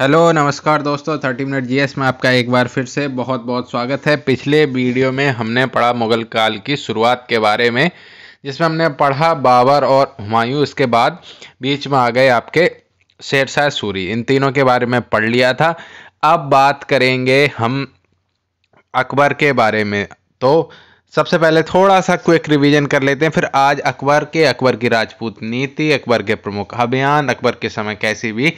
hello नमस्कार दोस्तों thirty minute GS में आपका एक बार फिर से बहुत बहुत स्वागत है पिछले वीडियो में हमने पढ़ा मुग़ल काल की शुरुआत के बारे में जिसमें हमने पढ़ा बाबर और हुमायूं इसके बाद बीच में आ गए आपके शेरशाह सूरी इन तीनों के बारे में पढ़ लिया था अब बात करेंगे हम अकबर के बारे में तो सबसे पहले थोड़ा सा क्विक रिवीजन कर लेते हैं फिर आज अकबर के अकबर की राजपूत नीति अकबर के प्रमुख अभियान अकबर के समय कैसी भी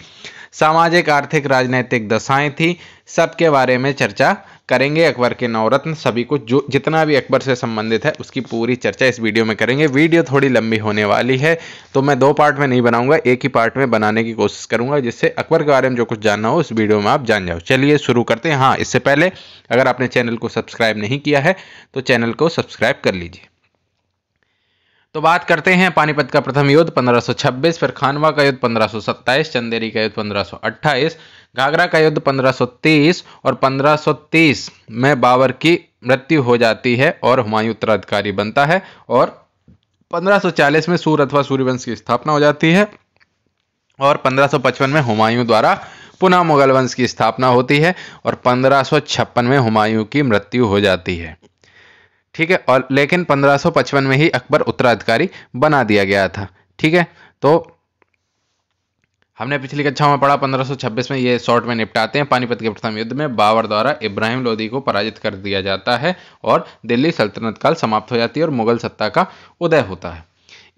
सामाजिक आर्थिक राजनैतिक दशाएं थी सबके बारे में चर्चा करेंगे अकबर के नवरत्न सभी कुछ जो जितना भी अकबर से संबंधित है उसकी पूरी चर्चा इस वीडियो में करेंगे वीडियो थोड़ी लंबी होने वाली है तो मैं दो पार्ट में नहीं बनाऊंगा एक ही पार्ट में बनाने की कोशिश करूंगा जिससे अकबर के बारे में जो कुछ जानना हो उस वीडियो में आप जान जाओ चलिए शुरू करते हैं हाँ इससे पहले अगर आपने चैनल को सब्सक्राइब नहीं किया है तो चैनल को सब्सक्राइब कर लीजिए तो बात करते हैं पानीपत का प्रथम युद्ध 1526 फिर खानवा का युद्ध 1527 चंदेरी का युद्ध 1528 घाघरा का युद्ध 1530 और 1530 में बाबर की मृत्यु हो जाती है और हुमायूं उत्तराधिकारी बनता है और 1540 में सूर अथवा सूर्यवंश की स्थापना हो जाती है और 1555 में हुमायूं द्वारा पुनः मुगल वंश की स्थापना होती है और 1556 में हुमायूं की मृत्यु हो जाती है ठीक है और लेकिन 1555 में ही अकबर उत्तराधिकारी बना दिया गया था ठीक है तो हमने पिछली कक्षा में पढ़ा 1526 में ये शॉर्ट में निपटाते हैं पानीपत के प्रथम युद्ध में बाबर द्वारा इब्राहिम लोदी को पराजित कर दिया जाता है और दिल्ली सल्तनत काल समाप्त हो जाती है और मुगल सत्ता का उदय होता है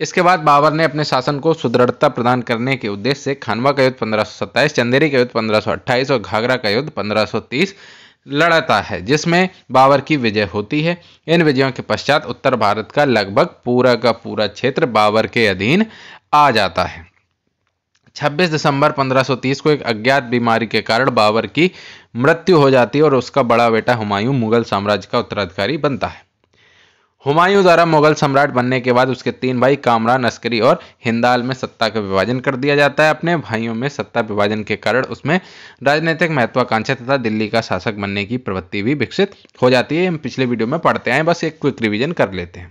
इसके बाद बाबर ने अपने शासन को सुदृढ़ता प्रदान करने के उद्देश्य से खानवा का युद्ध पंद्रह चंदेरी का युद्ध पंद्रह और घाघरा का युद्ध पंद्रह लड़ता है जिसमें बाबर की विजय होती है इन विजयों के पश्चात उत्तर भारत का लगभग पूरा का पूरा क्षेत्र बाबर के अधीन आ जाता है 26 दिसंबर 1530 को एक अज्ञात बीमारी के कारण बाबर की मृत्यु हो जाती है और उसका बड़ा बेटा हुमायूं मुगल साम्राज्य का उत्तराधिकारी बनता है हुमायूं द्वारा मुगल सम्राट बनने के बाद उसके तीन भाई कामरान अस्करी और हिंदाल में सत्ता का विभाजन कर दिया जाता है अपने भाइयों में सत्ता विभाजन के कारण उसमें राजनीतिक महत्वाकांक्षा तथा दिल्ली का शासक बनने की प्रवृत्ति भी विकसित हो जाती है हम पिछले वीडियो में पढ़ते आए बस एक क्विक रिविजन कर लेते हैं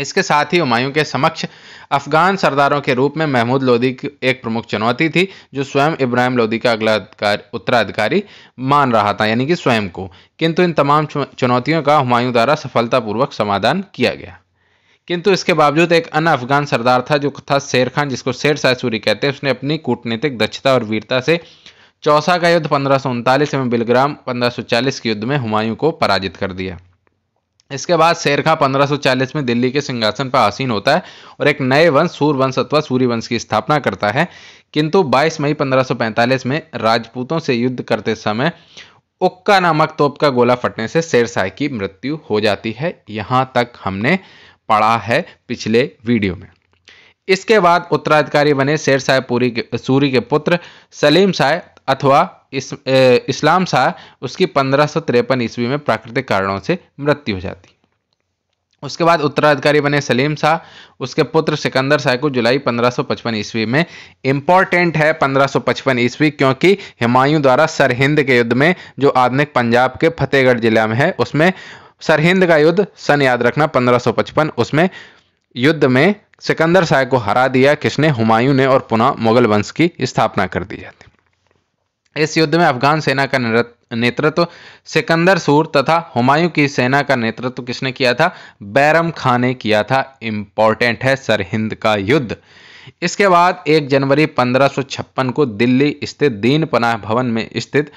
इसके साथ ही हुमायूं के समक्ष अफगान सरदारों के रूप में महमूद लोधी की एक प्रमुख चुनौती थी जो स्वयं इब्राहिम लोधी का अगला उत्तराधिकारी मान रहा था यानी कि स्वयं को किंतु इन तमाम चुनौतियों का हुमायूं द्वारा सफलतापूर्वक समाधान किया गया किंतु इसके बावजूद एक अन्य अफगान सरदार था जो था शेर खान जिसको शेर सूरी कहते हैं उसने अपनी कूटनीतिक दक्षता और वीरता से चौसा का युद्ध पंद्रह एवं बिलग्राम पंद्रह के युद्ध में हुमायूं को पराजित कर दिया इसके बाद शेरखा 1540 में दिल्ली के सिंहासन पर आसीन होता है और एक नए वंश वंश अथवा वंश की स्थापना करता है किंतु 22 मई 1545 में राजपूतों से युद्ध करते समय उक्का नामक तोप का गोला फटने से शेर शाह की मृत्यु हो जाती है यहाँ तक हमने पढ़ा है पिछले वीडियो में इसके बाद उत्तराधिकारी बने शेर शाह पूरी के सूरी के पुत्र सलीम शाह अथवा इस इस्लाम शाह उसकी पंद्रह सौ तिरपन ईस्वी में प्राकृतिक कारणों से मृत्यु हो जाती उसके बाद उत्तराधिकारी बने सलीम शाह उसके पुत्र सिकंदर शाह को जुलाई 1555 ईस्वी में इम्पॉर्टेंट है 1555 ईस्वी क्योंकि हिमायूं द्वारा सरहिंद के युद्ध में जो आधुनिक पंजाब के फतेहगढ़ जिला में है उसमें सरहिंद का युद्ध सन याद रखना 1555 उसमें युद्ध में सिकंदर शाह को हरा दिया किसने हुमायूं ने और पुनः मुगल वंश की स्थापना कर दी जाती इस युद्ध में अफगान सेना का नेतृत्व सिकंदर सूर तथा हुमायूं की सेना का नेतृत्व किसने किया था बैरम खान ने किया था इंपॉर्टेंट है सरहिंद का युद्ध इसके बाद 1 जनवरी 1556 को दिल्ली स्थित दीन पनाह भवन में स्थित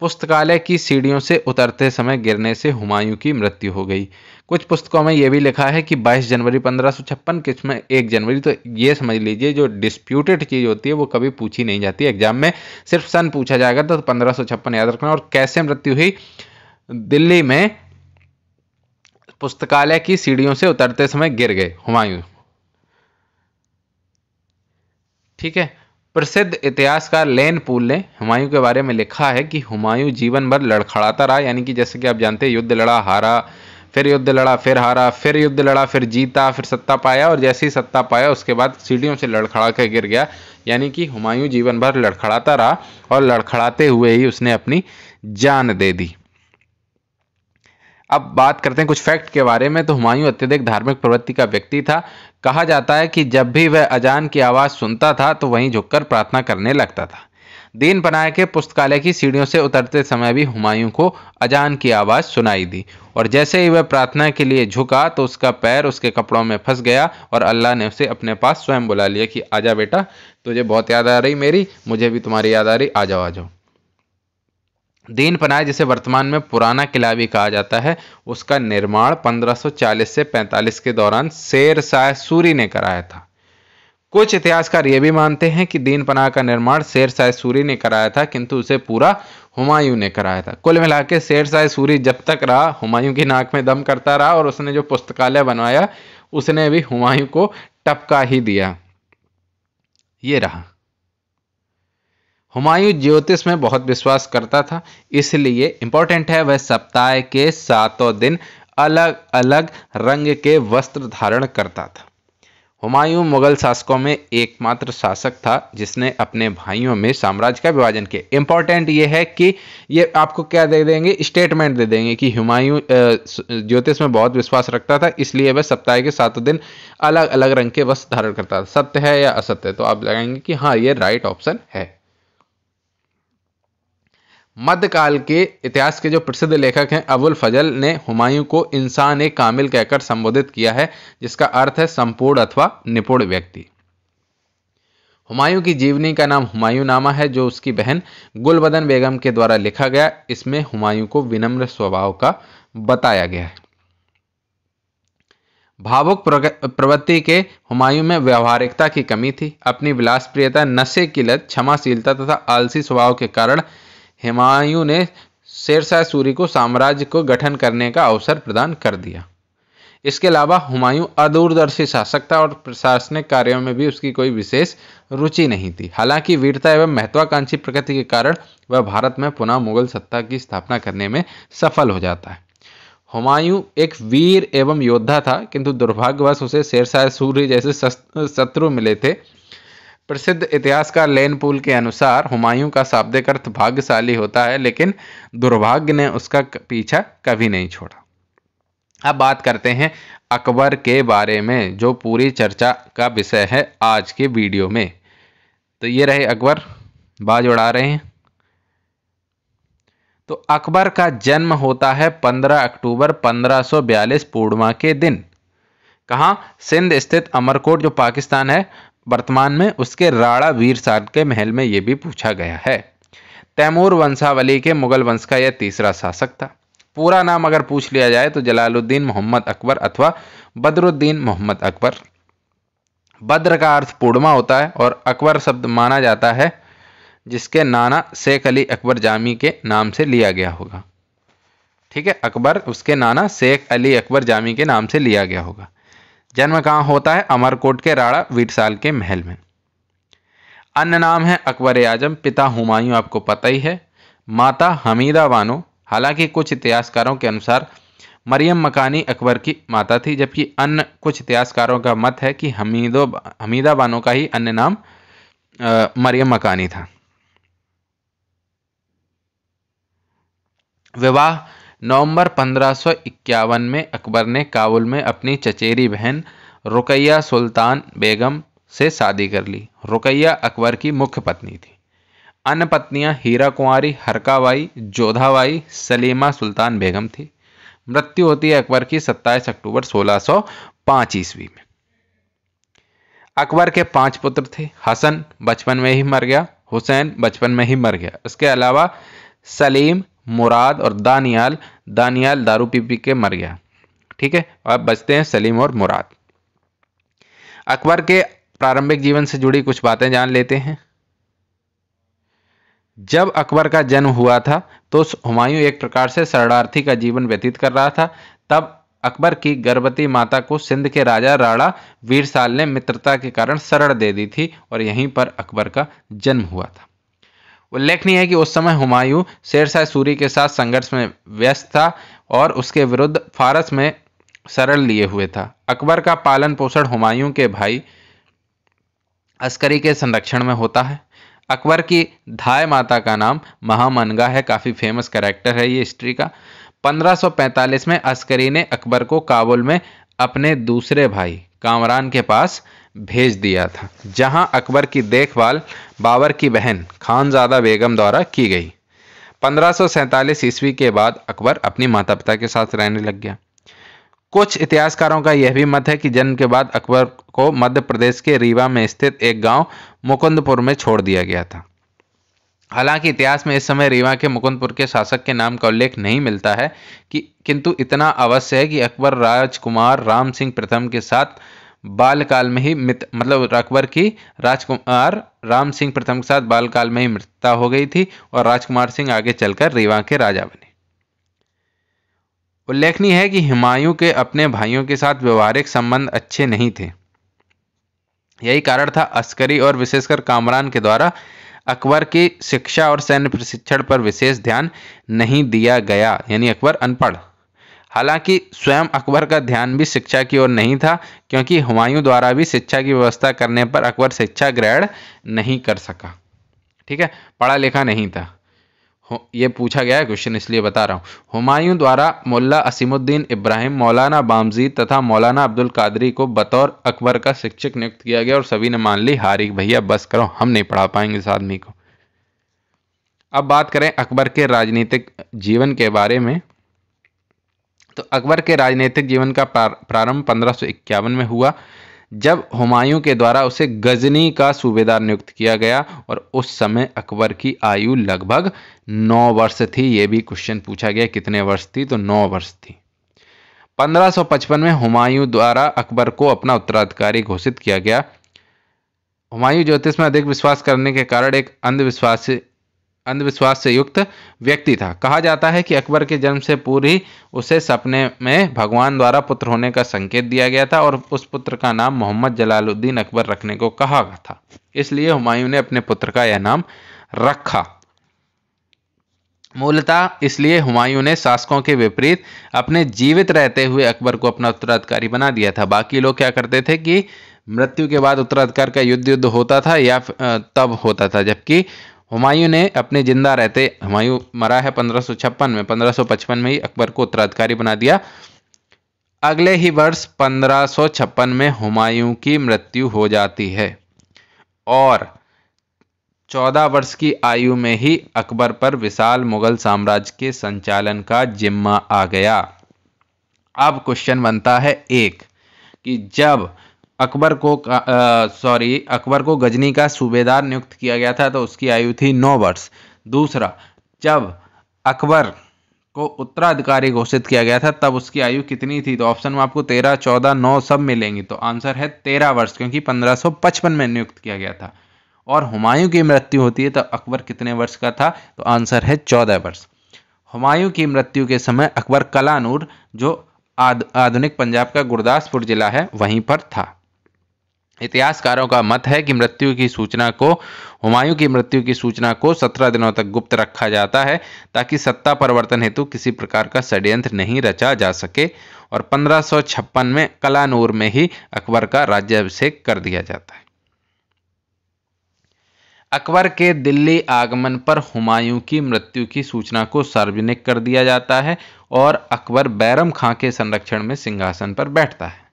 पुस्तकालय की सीढ़ियों से उतरते समय गिरने से हुमायूं की मृत्यु हो गई कुछ पुस्तकों में यह भी लिखा है कि 22 जनवरी पंद्रह सौ छप्पन किस में एक जनवरी तो ये समझ लीजिए जो डिस्प्यूटेड चीज़ होती है वो कभी पूछी नहीं जाती एग्जाम में सिर्फ सन पूछा जाएगा तो पंद्रह छप्पन याद रखना और कैसे मृत्यु हुई दिल्ली में पुस्तकालय की सीढ़ियों से उतरते समय गिर गए हुमायूं ठीक है प्रसिद्ध इतिहासकार लेन पूल ने हुमायूं के बारे में लिखा है कि हुमायूं जीवन भर लड़खड़ाता रहा यानी कि जैसे कि आप जानते हैं युद्ध लड़ा हारा फिर युद्ध लड़ा फिर हारा फिर युद्ध लड़ा फिर जीता फिर सत्ता पाया और जैसे ही सत्ता पाया उसके बाद सीढ़ियों से लड़खड़ा कर गिर गया यानी कि हुमायूं जीवन भर लड़खड़ाता रहा और लड़खड़ाते हुए ही उसने अपनी जान दे दी अब बात करते हैं कुछ फैक्ट के बारे में तो हुमायूं अत्यधिक धार्मिक प्रवृत्ति का व्यक्ति था कहा जाता है कि जब भी वह अजान की आवाज़ सुनता था तो वहीं झुककर प्रार्थना करने लगता था दीन बनाए के पुस्तकालय की सीढ़ियों से उतरते समय भी हुमायूं को अजान की आवाज़ सुनाई दी और जैसे ही वह प्रार्थना के लिए झुका तो उसका पैर उसके कपड़ों में फंस गया और अल्लाह ने उसे अपने पास स्वयं बुला लिया कि आजा बेटा तुझे बहुत याद आ रही मेरी मुझे भी तुम्हारी याद आ रही आ जाओ आ जाओ दीन पनाय जिसे वर्तमान में पुराना किला भी कहा जाता है उसका निर्माण 1540 से 45 के दौरान शेर शाह सूरी ने कराया था कुछ इतिहासकार ये भी मानते हैं कि दीन पनाह का निर्माण शेर शाह सूरी ने कराया था किंतु उसे पूरा हुमायूं ने कराया था कुल मिला के शेर शाह सूरी जब तक रहा हुमायूं की नाक में दम करता रहा और उसने जो पुस्तकालय बनवाया उसने भी हुमायूं को टपका ही दिया ये रहा हुमायूं ज्योतिष में बहुत विश्वास करता था इसलिए इंपॉर्टेंट है वह सप्ताह के सातों दिन अलग अलग रंग के वस्त्र धारण करता था हुमायूं मुगल शासकों में एकमात्र शासक था जिसने अपने भाइयों में साम्राज्य का विभाजन किया इंपॉर्टेंट ये है कि ये आपको क्या दे देंगे स्टेटमेंट दे देंगे कि हुमायूं ज्योतिष में बहुत विश्वास रखता था इसलिए वह सप्ताह के सातों दिन अलग अलग रंग के वस्त्र धारण करता था सत्य है या असत्य तो आप लगाएंगे कि हाँ ये राइट ऑप्शन है मध्यकाल के इतिहास के जो प्रसिद्ध लेखक हैं अबुल फजल ने हुमायूं को इंसान एक कामिल कहकर संबोधित किया है जिसका अर्थ है संपूर्ण अथवा निपुण व्यक्ति हुमायूं की जीवनी का नाम हुमायूं नामा है जो उसकी बहन गुलबदन बेगम के द्वारा लिखा गया इसमें हुमायूं को विनम्र स्वभाव का बताया गया है भावुक प्रवृत्ति के हुमायूं में व्यवहारिकता की कमी थी अपनी विलासप्रियता नशे की लत क्षमाशीलता तथा आलसी स्वभाव के कारण हुमायूं ने शेरशाह सूरी को साम्राज्य को गठन करने का अवसर प्रदान कर दिया इसके अलावा हुमायूं अदूरदर्शी शासक था और प्रशासनिक कार्यों में भी उसकी कोई विशेष रुचि नहीं थी हालांकि वीरता एवं महत्वाकांक्षी प्रकृति के कारण वह भारत में पुनः मुगल सत्ता की स्थापना करने में सफल हो जाता है हुमायूं एक वीर एवं योद्धा था किंतु दुर्भाग्यवश उसे शेरशाह सूर्य जैसे शत्रु मिले थे प्रसिद्ध इतिहासकार लेन पुल के अनुसार हुमायूं का शाब्दिक अर्थ भाग्यशाली होता है लेकिन दुर्भाग्य ने उसका पीछा कभी नहीं छोड़ा अब बात करते हैं अकबर के बारे में जो पूरी चर्चा का विषय है आज के वीडियो में तो ये रहे अकबर बाज उड़ा रहे हैं तो अकबर का जन्म होता है 15 अक्टूबर 1542 पूर्णिमा के दिन कहाँ सिंध स्थित अमरकोट जो पाकिस्तान है वर्तमान में उसके राणा वीर सार के महल में ये भी पूछा गया है तैमूर वंशावली के मुगल वंश का यह तीसरा शासक था पूरा नाम अगर पूछ लिया जाए तो जलालुद्दीन मोहम्मद अकबर अथवा बद्रुद्दीन मोहम्मद अकबर बद्र का अर्थ पूर्णमा होता है और अकबर शब्द माना जाता है जिसके नाना शेख अली अकबर जामी के नाम से लिया गया होगा ठीक है अकबर उसके नाना शेख अली अकबर जामी के नाम से लिया गया होगा जन्म कहाँ होता है अमरकोट के राड़ा वीरसाल के महल में अन्य नाम है अकबर आजम पिता हुमायूं आपको पता ही है माता हमीदा बानो हालांकि कुछ इतिहासकारों के अनुसार मरियम मकानी अकबर की माता थी जबकि अन्य कुछ इतिहासकारों का मत है कि हमीदो हमीदा बानो का ही अन्य नाम मरियम मकानी था विवाह नवंबर पंद्रह में अकबर ने काबुल में अपनी चचेरी बहन रुकैया सुल्तान बेगम से शादी कर ली रुकैया अकबर की मुख्य पत्नी थी अन्य पत्नियां हीरा कुंवारी हरकाबाई जोधाबाई सलीमा सुल्तान बेगम थी मृत्यु होती है अकबर की 27 अक्टूबर 1605 ईस्वी में अकबर के पांच पुत्र थे हसन बचपन में ही मर गया हुसैन बचपन में ही मर गया इसके अलावा सलीम मुराद और दानियाल दानियाल दारू पी पी के मर गया ठीक है अब बचते हैं सलीम और मुराद अकबर के प्रारंभिक जीवन से जुड़ी कुछ बातें जान लेते हैं जब अकबर का जन्म हुआ था तो हुमायूं एक प्रकार से शरणार्थी का जीवन व्यतीत कर रहा था तब अकबर की गर्भवती माता को सिंध के राजा राणा वीरसाल ने मित्रता के कारण शरण दे दी थी और यहीं पर अकबर का जन्म हुआ था उल्लेखनीय है कि उस समय हुमायूं शेरशाह सूरी के साथ संघर्ष में व्यस्त था और उसके विरुद्ध फारस में शरण लिए हुए था अकबर का पालन पोषण हुमायूं के भाई अस्करी के संरक्षण में होता है अकबर की धाय माता का नाम महामनगा है काफ़ी फेमस कैरेक्टर है ये हिस्ट्री का 1545 में अस्करी ने अकबर को काबुल में अपने दूसरे भाई कामरान के पास भेज दिया था जहां अकबर की देखभाल बाबर की बहन खानजादा बेगम द्वारा की गई पंद्रह ईस्वी के बाद अकबर अपनी माता पिता के साथ रहने लग गया कुछ इतिहासकारों का यह भी मत है कि जन्म के बाद अकबर को मध्य प्रदेश के रीवा में स्थित एक गांव मुकुंदपुर में छोड़ दिया गया था हालांकि इतिहास में इस समय रीवा के मुकुंदपुर के शासक के नाम का उल्लेख नहीं मिलता है कि किंतु इतना अवश्य है कि अकबर राजकुमार राम सिंह प्रथम के साथ बालकाल में ही मृत मतलब अकबर की राजकुमार राम सिंह प्रथम के साथ बालकाल में ही मृत्यु हो गई थी और राजकुमार सिंह आगे चलकर रीवा के राजा बने उल्लेखनीय है कि हिमायूं के अपने भाइयों के साथ व्यवहारिक संबंध अच्छे नहीं थे यही कारण था अस्करी और विशेषकर कामरान के द्वारा अकबर की शिक्षा और सैन्य प्रशिक्षण पर विशेष ध्यान नहीं दिया गया यानी अकबर अनपढ़ हालांकि स्वयं अकबर का ध्यान भी शिक्षा की ओर नहीं था क्योंकि हुमायूं द्वारा भी शिक्षा की व्यवस्था करने पर अकबर शिक्षा ग्रहण नहीं कर सका ठीक है पढ़ा लिखा नहीं था ये पूछा गया है क्वेश्चन इसलिए बता रहा हूँ हुमायूं द्वारा मोल्ला असीमुद्दीन इब्राहिम मौलाना बामजी तथा मौलाना अब्दुल कादरी को बतौर अकबर का शिक्षक नियुक्त किया गया और सभी ने मान ली हारिक भैया बस करो हम नहीं पढ़ा पाएंगे इस आदमी को अब बात करें अकबर के राजनीतिक जीवन के बारे में तो अकबर के राजनीतिक जीवन का प्रारंभ पंद्रह में हुआ जब हुमायूं के द्वारा उसे गजनी का सूबेदार नियुक्त किया गया और उस समय अकबर की आयु लगभग नौ वर्ष थी ये भी क्वेश्चन पूछा गया कितने वर्ष थी तो नौ वर्ष थी 1555 में हुमायूं द्वारा अकबर को अपना उत्तराधिकारी घोषित किया गया हुमायूं ज्योतिष में अधिक विश्वास करने के कारण एक अंधविश्वासी अंधविश्वास से युक्त व्यक्ति था कहा जाता है कि अकबर के जन्म से पूरी उसे सपने में भगवान द्वारा पुत्र होने का संकेत दिया गया था और उस पुत्र का नाम मोहम्मद जलालुद्दीन अकबर रखने को कहा था इसलिए हुमायूं ने अपने पुत्र का यह नाम रखा मूलतः इसलिए हुमायूं ने शासकों के विपरीत अपने जीवित रहते हुए अकबर को अपना उत्तराधिकारी बना दिया था बाकी लोग क्या करते थे कि मृत्यु के बाद उत्तराधिकार का युद्ध युद्ध होता था या तब होता था जबकि हुमायूं ने अपने जिंदा रहते हुमायूं मरा है पंद्रह में पंद्रह में ही अकबर को उत्तराधिकारी बना दिया अगले ही वर्ष पंद्रह में हुमायूं की मृत्यु हो जाती है और चौदह वर्ष की आयु में ही अकबर पर विशाल मुगल साम्राज्य के संचालन का जिम्मा आ गया अब क्वेश्चन बनता है एक कि जब अकबर को सॉरी अकबर को गजनी का सूबेदार नियुक्त किया गया था तो उसकी आयु थी नौ वर्ष दूसरा जब अकबर को उत्तराधिकारी घोषित किया गया था तब उसकी आयु कितनी थी तो ऑप्शन में आपको तेरह चौदह नौ सब मिलेंगी तो आंसर है तेरह वर्ष क्योंकि पंद्रह सौ पचपन में नियुक्त किया गया था और हुमायूं की मृत्यु होती है तो अकबर कितने वर्ष का था तो आंसर है चौदह वर्ष हुमायूं की मृत्यु के समय अकबर कलानूर जो आद, आधुनिक पंजाब का गुरदासपुर जिला है वहीं पर था इतिहासकारों का मत है कि मृत्यु की सूचना को हुमायूं की मृत्यु की सूचना को सत्रह दिनों तक गुप्त रखा जाता है ताकि सत्ता परिवर्तन हेतु किसी प्रकार का षड्यंत्र नहीं रचा जा सके और पंद्रह में कलानूर में ही अकबर का राज्याभिषेक कर दिया जाता है अकबर के दिल्ली आगमन पर हुमायूं की मृत्यु की सूचना को सार्वजनिक कर दिया जाता है और अकबर बैरम खां के संरक्षण में सिंहासन पर बैठता है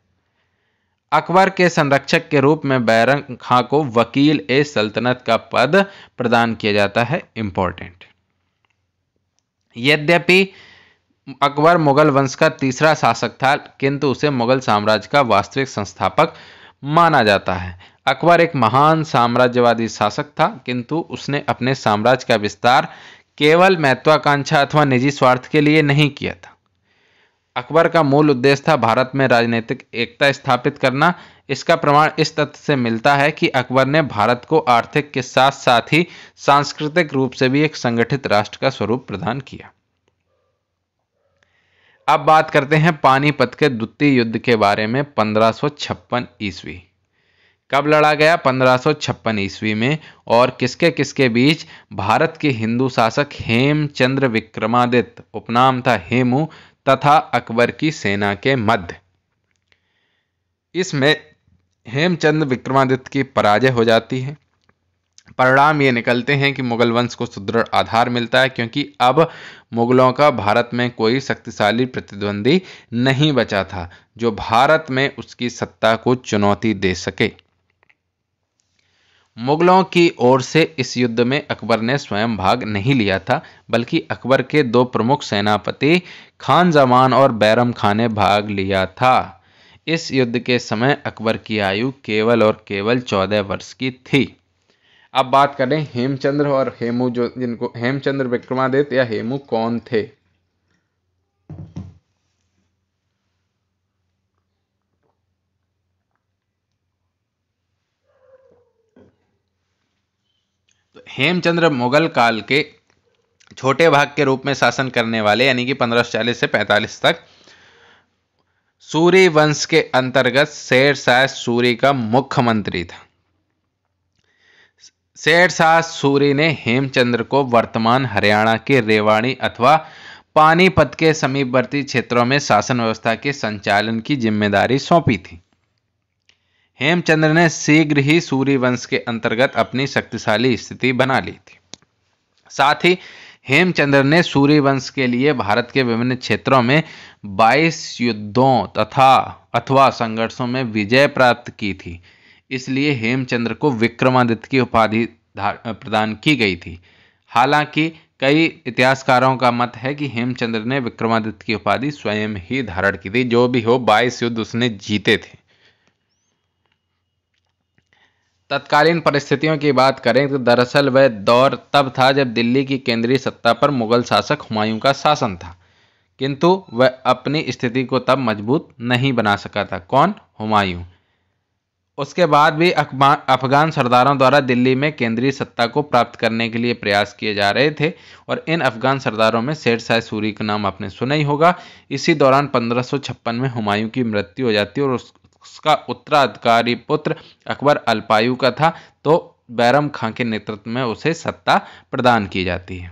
अकबर के संरक्षक के रूप में बैरंग खां को वकील ए सल्तनत का पद प्रदान किया जाता है इंपॉर्टेंट यद्यपि अकबर मुगल वंश का तीसरा शासक था किंतु उसे मुगल साम्राज्य का वास्तविक संस्थापक माना जाता है अकबर एक महान साम्राज्यवादी शासक था किंतु उसने अपने साम्राज्य का विस्तार केवल महत्वाकांक्षा अथवा निजी स्वार्थ के लिए नहीं किया था अकबर का मूल उद्देश्य था भारत में राजनीतिक एकता स्थापित करना इसका प्रमाण इस तथ्य से मिलता है कि अकबर ने भारत को आर्थिक के साथ साथ ही सांस्कृतिक रूप से भी एक संगठित राष्ट्र का स्वरूप प्रदान किया अब बात करते हैं पानीपत के द्वितीय युद्ध के बारे में 1556 ईस्वी कब लड़ा गया 1556 ईस्वी में और किसके किसके बीच भारत के हिंदू शासक हेमचंद्र विक्रमादित्य उपनाम था हेमू तथा अकबर की सेना के मध्य इसमें हेमचंद विक्रमादित्य की पराजय हो जाती है परिणाम ये निकलते हैं कि मुगल वंश को सुदृढ़ आधार मिलता है क्योंकि अब मुगलों का भारत में कोई शक्तिशाली प्रतिद्वंदी नहीं बचा था जो भारत में उसकी सत्ता को चुनौती दे सके मुगलों की ओर से इस युद्ध में अकबर ने स्वयं भाग नहीं लिया था बल्कि अकबर के दो प्रमुख सेनापति खान जमान और बैरम खान ने भाग लिया था इस युद्ध के समय अकबर की आयु केवल और केवल चौदह वर्ष की थी अब बात करें हेमचंद्र और हेमू जो जिनको हेमचंद्र विक्रमादित्य या हेमू कौन थे हेमचंद्र मुगल काल के छोटे भाग के रूप में शासन करने वाले यानी कि 1540 से 45 तक सूरी वंश के अंतर्गत शेर शाह सूरी का मुख्यमंत्री था शेर शाह सूरी ने हेमचंद्र को वर्तमान हरियाणा के रेवाड़ी अथवा पानीपत के समीपवर्ती क्षेत्रों में शासन व्यवस्था के संचालन की जिम्मेदारी सौंपी थी हेमचंद्र ने शीघ्र ही सूर्य वंश के अंतर्गत अपनी शक्तिशाली स्थिति बना ली थी साथ ही हेमचंद्र ने सूर्य वंश के लिए भारत के विभिन्न क्षेत्रों में 22 युद्धों तथा अथवा संघर्षों में विजय प्राप्त की थी इसलिए हेमचंद्र को विक्रमादित्य की उपाधि प्रदान की गई थी हालांकि कई इतिहासकारों का मत है कि हेमचंद्र ने विक्रमादित्य की उपाधि स्वयं ही धारण की थी जो भी हो बाईस युद्ध उसने जीते थे तत्कालीन परिस्थितियों की बात करें तो दरअसल वह दौर तब था जब दिल्ली की केंद्रीय सत्ता पर मुगल शासक हुमायूं का शासन था किंतु वह अपनी स्थिति को तब मजबूत नहीं बना सका था कौन हुमायूं उसके बाद भी अफगान सरदारों द्वारा दिल्ली में केंद्रीय सत्ता को प्राप्त करने के लिए प्रयास किए जा रहे थे और इन अफगान सरदारों में शेर शाह सूरी का नाम आपने सुना ही होगा इसी दौरान पंद्रह में हुमायूं की मृत्यु हो जाती है और उस उसका उत्तराधिकारी पुत्र अकबर अल्पायु का था तो बैरम खां के नेतृत्व में उसे सत्ता प्रदान की जाती है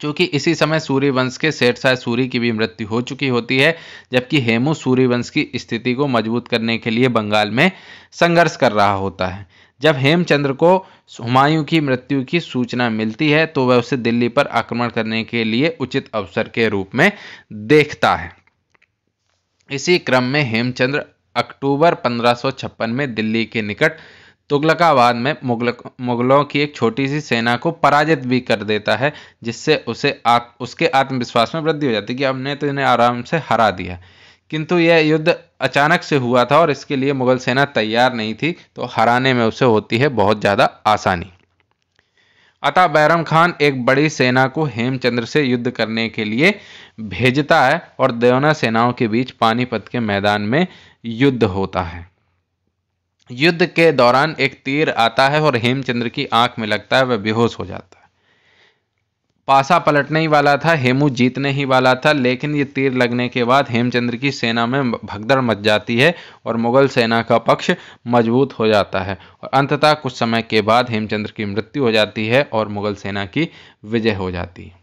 चूंकि इसी समय सूर्य वंश के सेठशाह सूरी की भी मृत्यु हो चुकी होती है जबकि हेमू वंश की स्थिति को मजबूत करने के लिए बंगाल में संघर्ष कर रहा होता है जब हेमचंद्र को हुमायूं की मृत्यु की सूचना मिलती है तो वह उसे दिल्ली पर आक्रमण करने के लिए उचित अवसर के रूप में देखता है इसी क्रम में हेमचंद्र अक्टूबर 1556 में दिल्ली के निकट तुगलकाबाद में मुगल मुगलों की एक छोटी सी सेना को पराजित भी कर देता है जिससे उसे आ, उसके आत्मविश्वास में वृद्धि हो जाती है कि हमने तो इन्हें आराम से हरा दिया किंतु यह युद्ध अचानक से हुआ था और इसके लिए मुगल सेना तैयार नहीं थी तो हराने में उसे होती है बहुत ज़्यादा आसानी अतः बैरम खान एक बड़ी सेना को हेमचंद्र से युद्ध करने के लिए भेजता है और देवना सेनाओं के बीच पानीपत के मैदान में युद्ध होता है युद्ध के दौरान एक तीर आता है और हेमचंद्र की आंख में लगता है वह बेहोश हो जाता है पासा पलटने ही वाला था हेमू जीतने ही वाला था लेकिन ये तीर लगने के बाद हेमचंद्र की सेना में भगदड़ मच जाती है और मुगल सेना का पक्ष मजबूत हो जाता है और अंततः कुछ समय के बाद हेमचंद्र की मृत्यु हो जाती है और मुगल सेना की विजय हो जाती है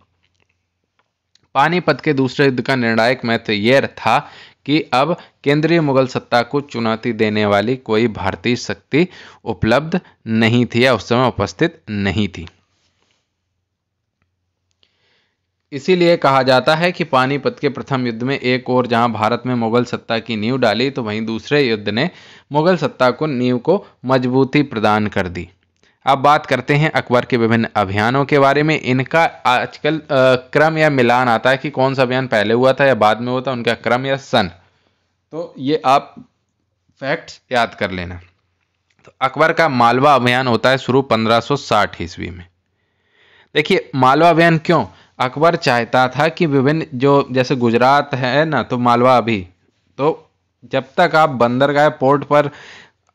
पानीपत के दूसरे युद्ध का निर्णायक महत्व यह था कि अब केंद्रीय मुगल सत्ता को चुनौती देने वाली कोई भारतीय शक्ति उपलब्ध नहीं थी या उस समय उपस्थित नहीं थी इसीलिए कहा जाता है कि पानीपत के प्रथम युद्ध में एक और जहां भारत में मुगल सत्ता की नींव डाली तो वहीं दूसरे युद्ध ने मुगल सत्ता को नींव को मजबूती प्रदान कर दी अब बात करते हैं अकबर के विभिन्न अभियानों के बारे में इनका आजकल क्रम या मिलान आता है कि कौन सा अभियान पहले हुआ था या बाद में हुआ था उनका क्रम या सन तो ये आप फैक्ट याद कर लेना तो अकबर का मालवा अभियान होता है शुरू 1560 ईस्वी में देखिए मालवा अभियान क्यों अकबर चाहता था कि विभिन्न जो जैसे गुजरात है ना तो मालवा अभी तो जब तक आप बंदरगाह पोर्ट पर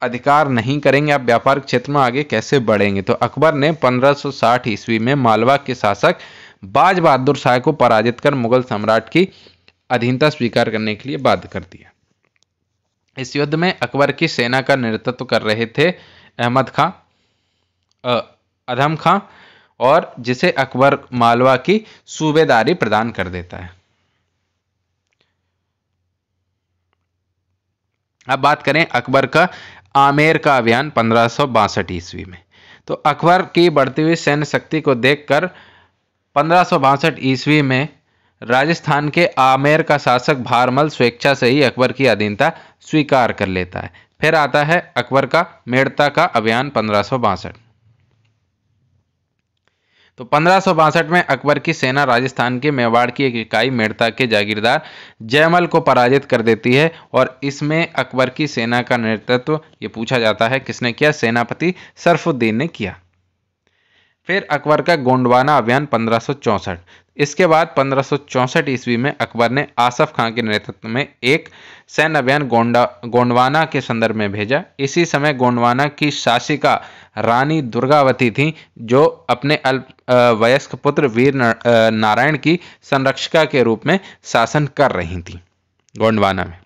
अधिकार नहीं करेंगे आप व्यापार क्षेत्र में आगे कैसे बढ़ेंगे तो अकबर ने 1560 ईस्वी में मालवा के शासक बाज बहादुर शाह को पराजित कर मुगल सम्राट की अधीनता स्वीकार करने के लिए बाध्य कर दिया इस युद्ध में अकबर की सेना का नेतृत्व कर रहे थे अहमद खां अधम खां और जिसे अकबर मालवा की सूबेदारी प्रदान कर देता है अब बात करें अकबर का आमेर का अभियान पंद्रह ईस्वी में तो अकबर की बढ़ती हुई सैन्य शक्ति को देखकर पंद्रह ईस्वी में राजस्थान के आमेर का शासक भारमल स्वेच्छा से ही अकबर की अधीनता स्वीकार कर लेता है फिर आता है अकबर का मेड़ता का अभियान पंद्रह तो पंद्रह में अकबर की सेना राजस्थान के मेवाड़ की एक इकाई मेड़ता के जागीरदार जयमल को पराजित कर देती है और इसमें अकबर की सेना का नेतृत्व ये पूछा जाता है किसने किया सेनापति सरफुद्दीन ने किया फिर अकबर का गोंडवाना अभियान पंद्रह इसके बाद पंद्रह ईस्वी में अकबर ने आसफ खां के नेतृत्व में एक सैन्य अभियान गोंडा गोंडवाना के संदर्भ में भेजा इसी समय गोंडवाना की शासिका रानी दुर्गावती थी जो अपने अल्प वयस्क पुत्र वीर नारायण की संरक्षिका के रूप में शासन कर रही थी गोंडवाना में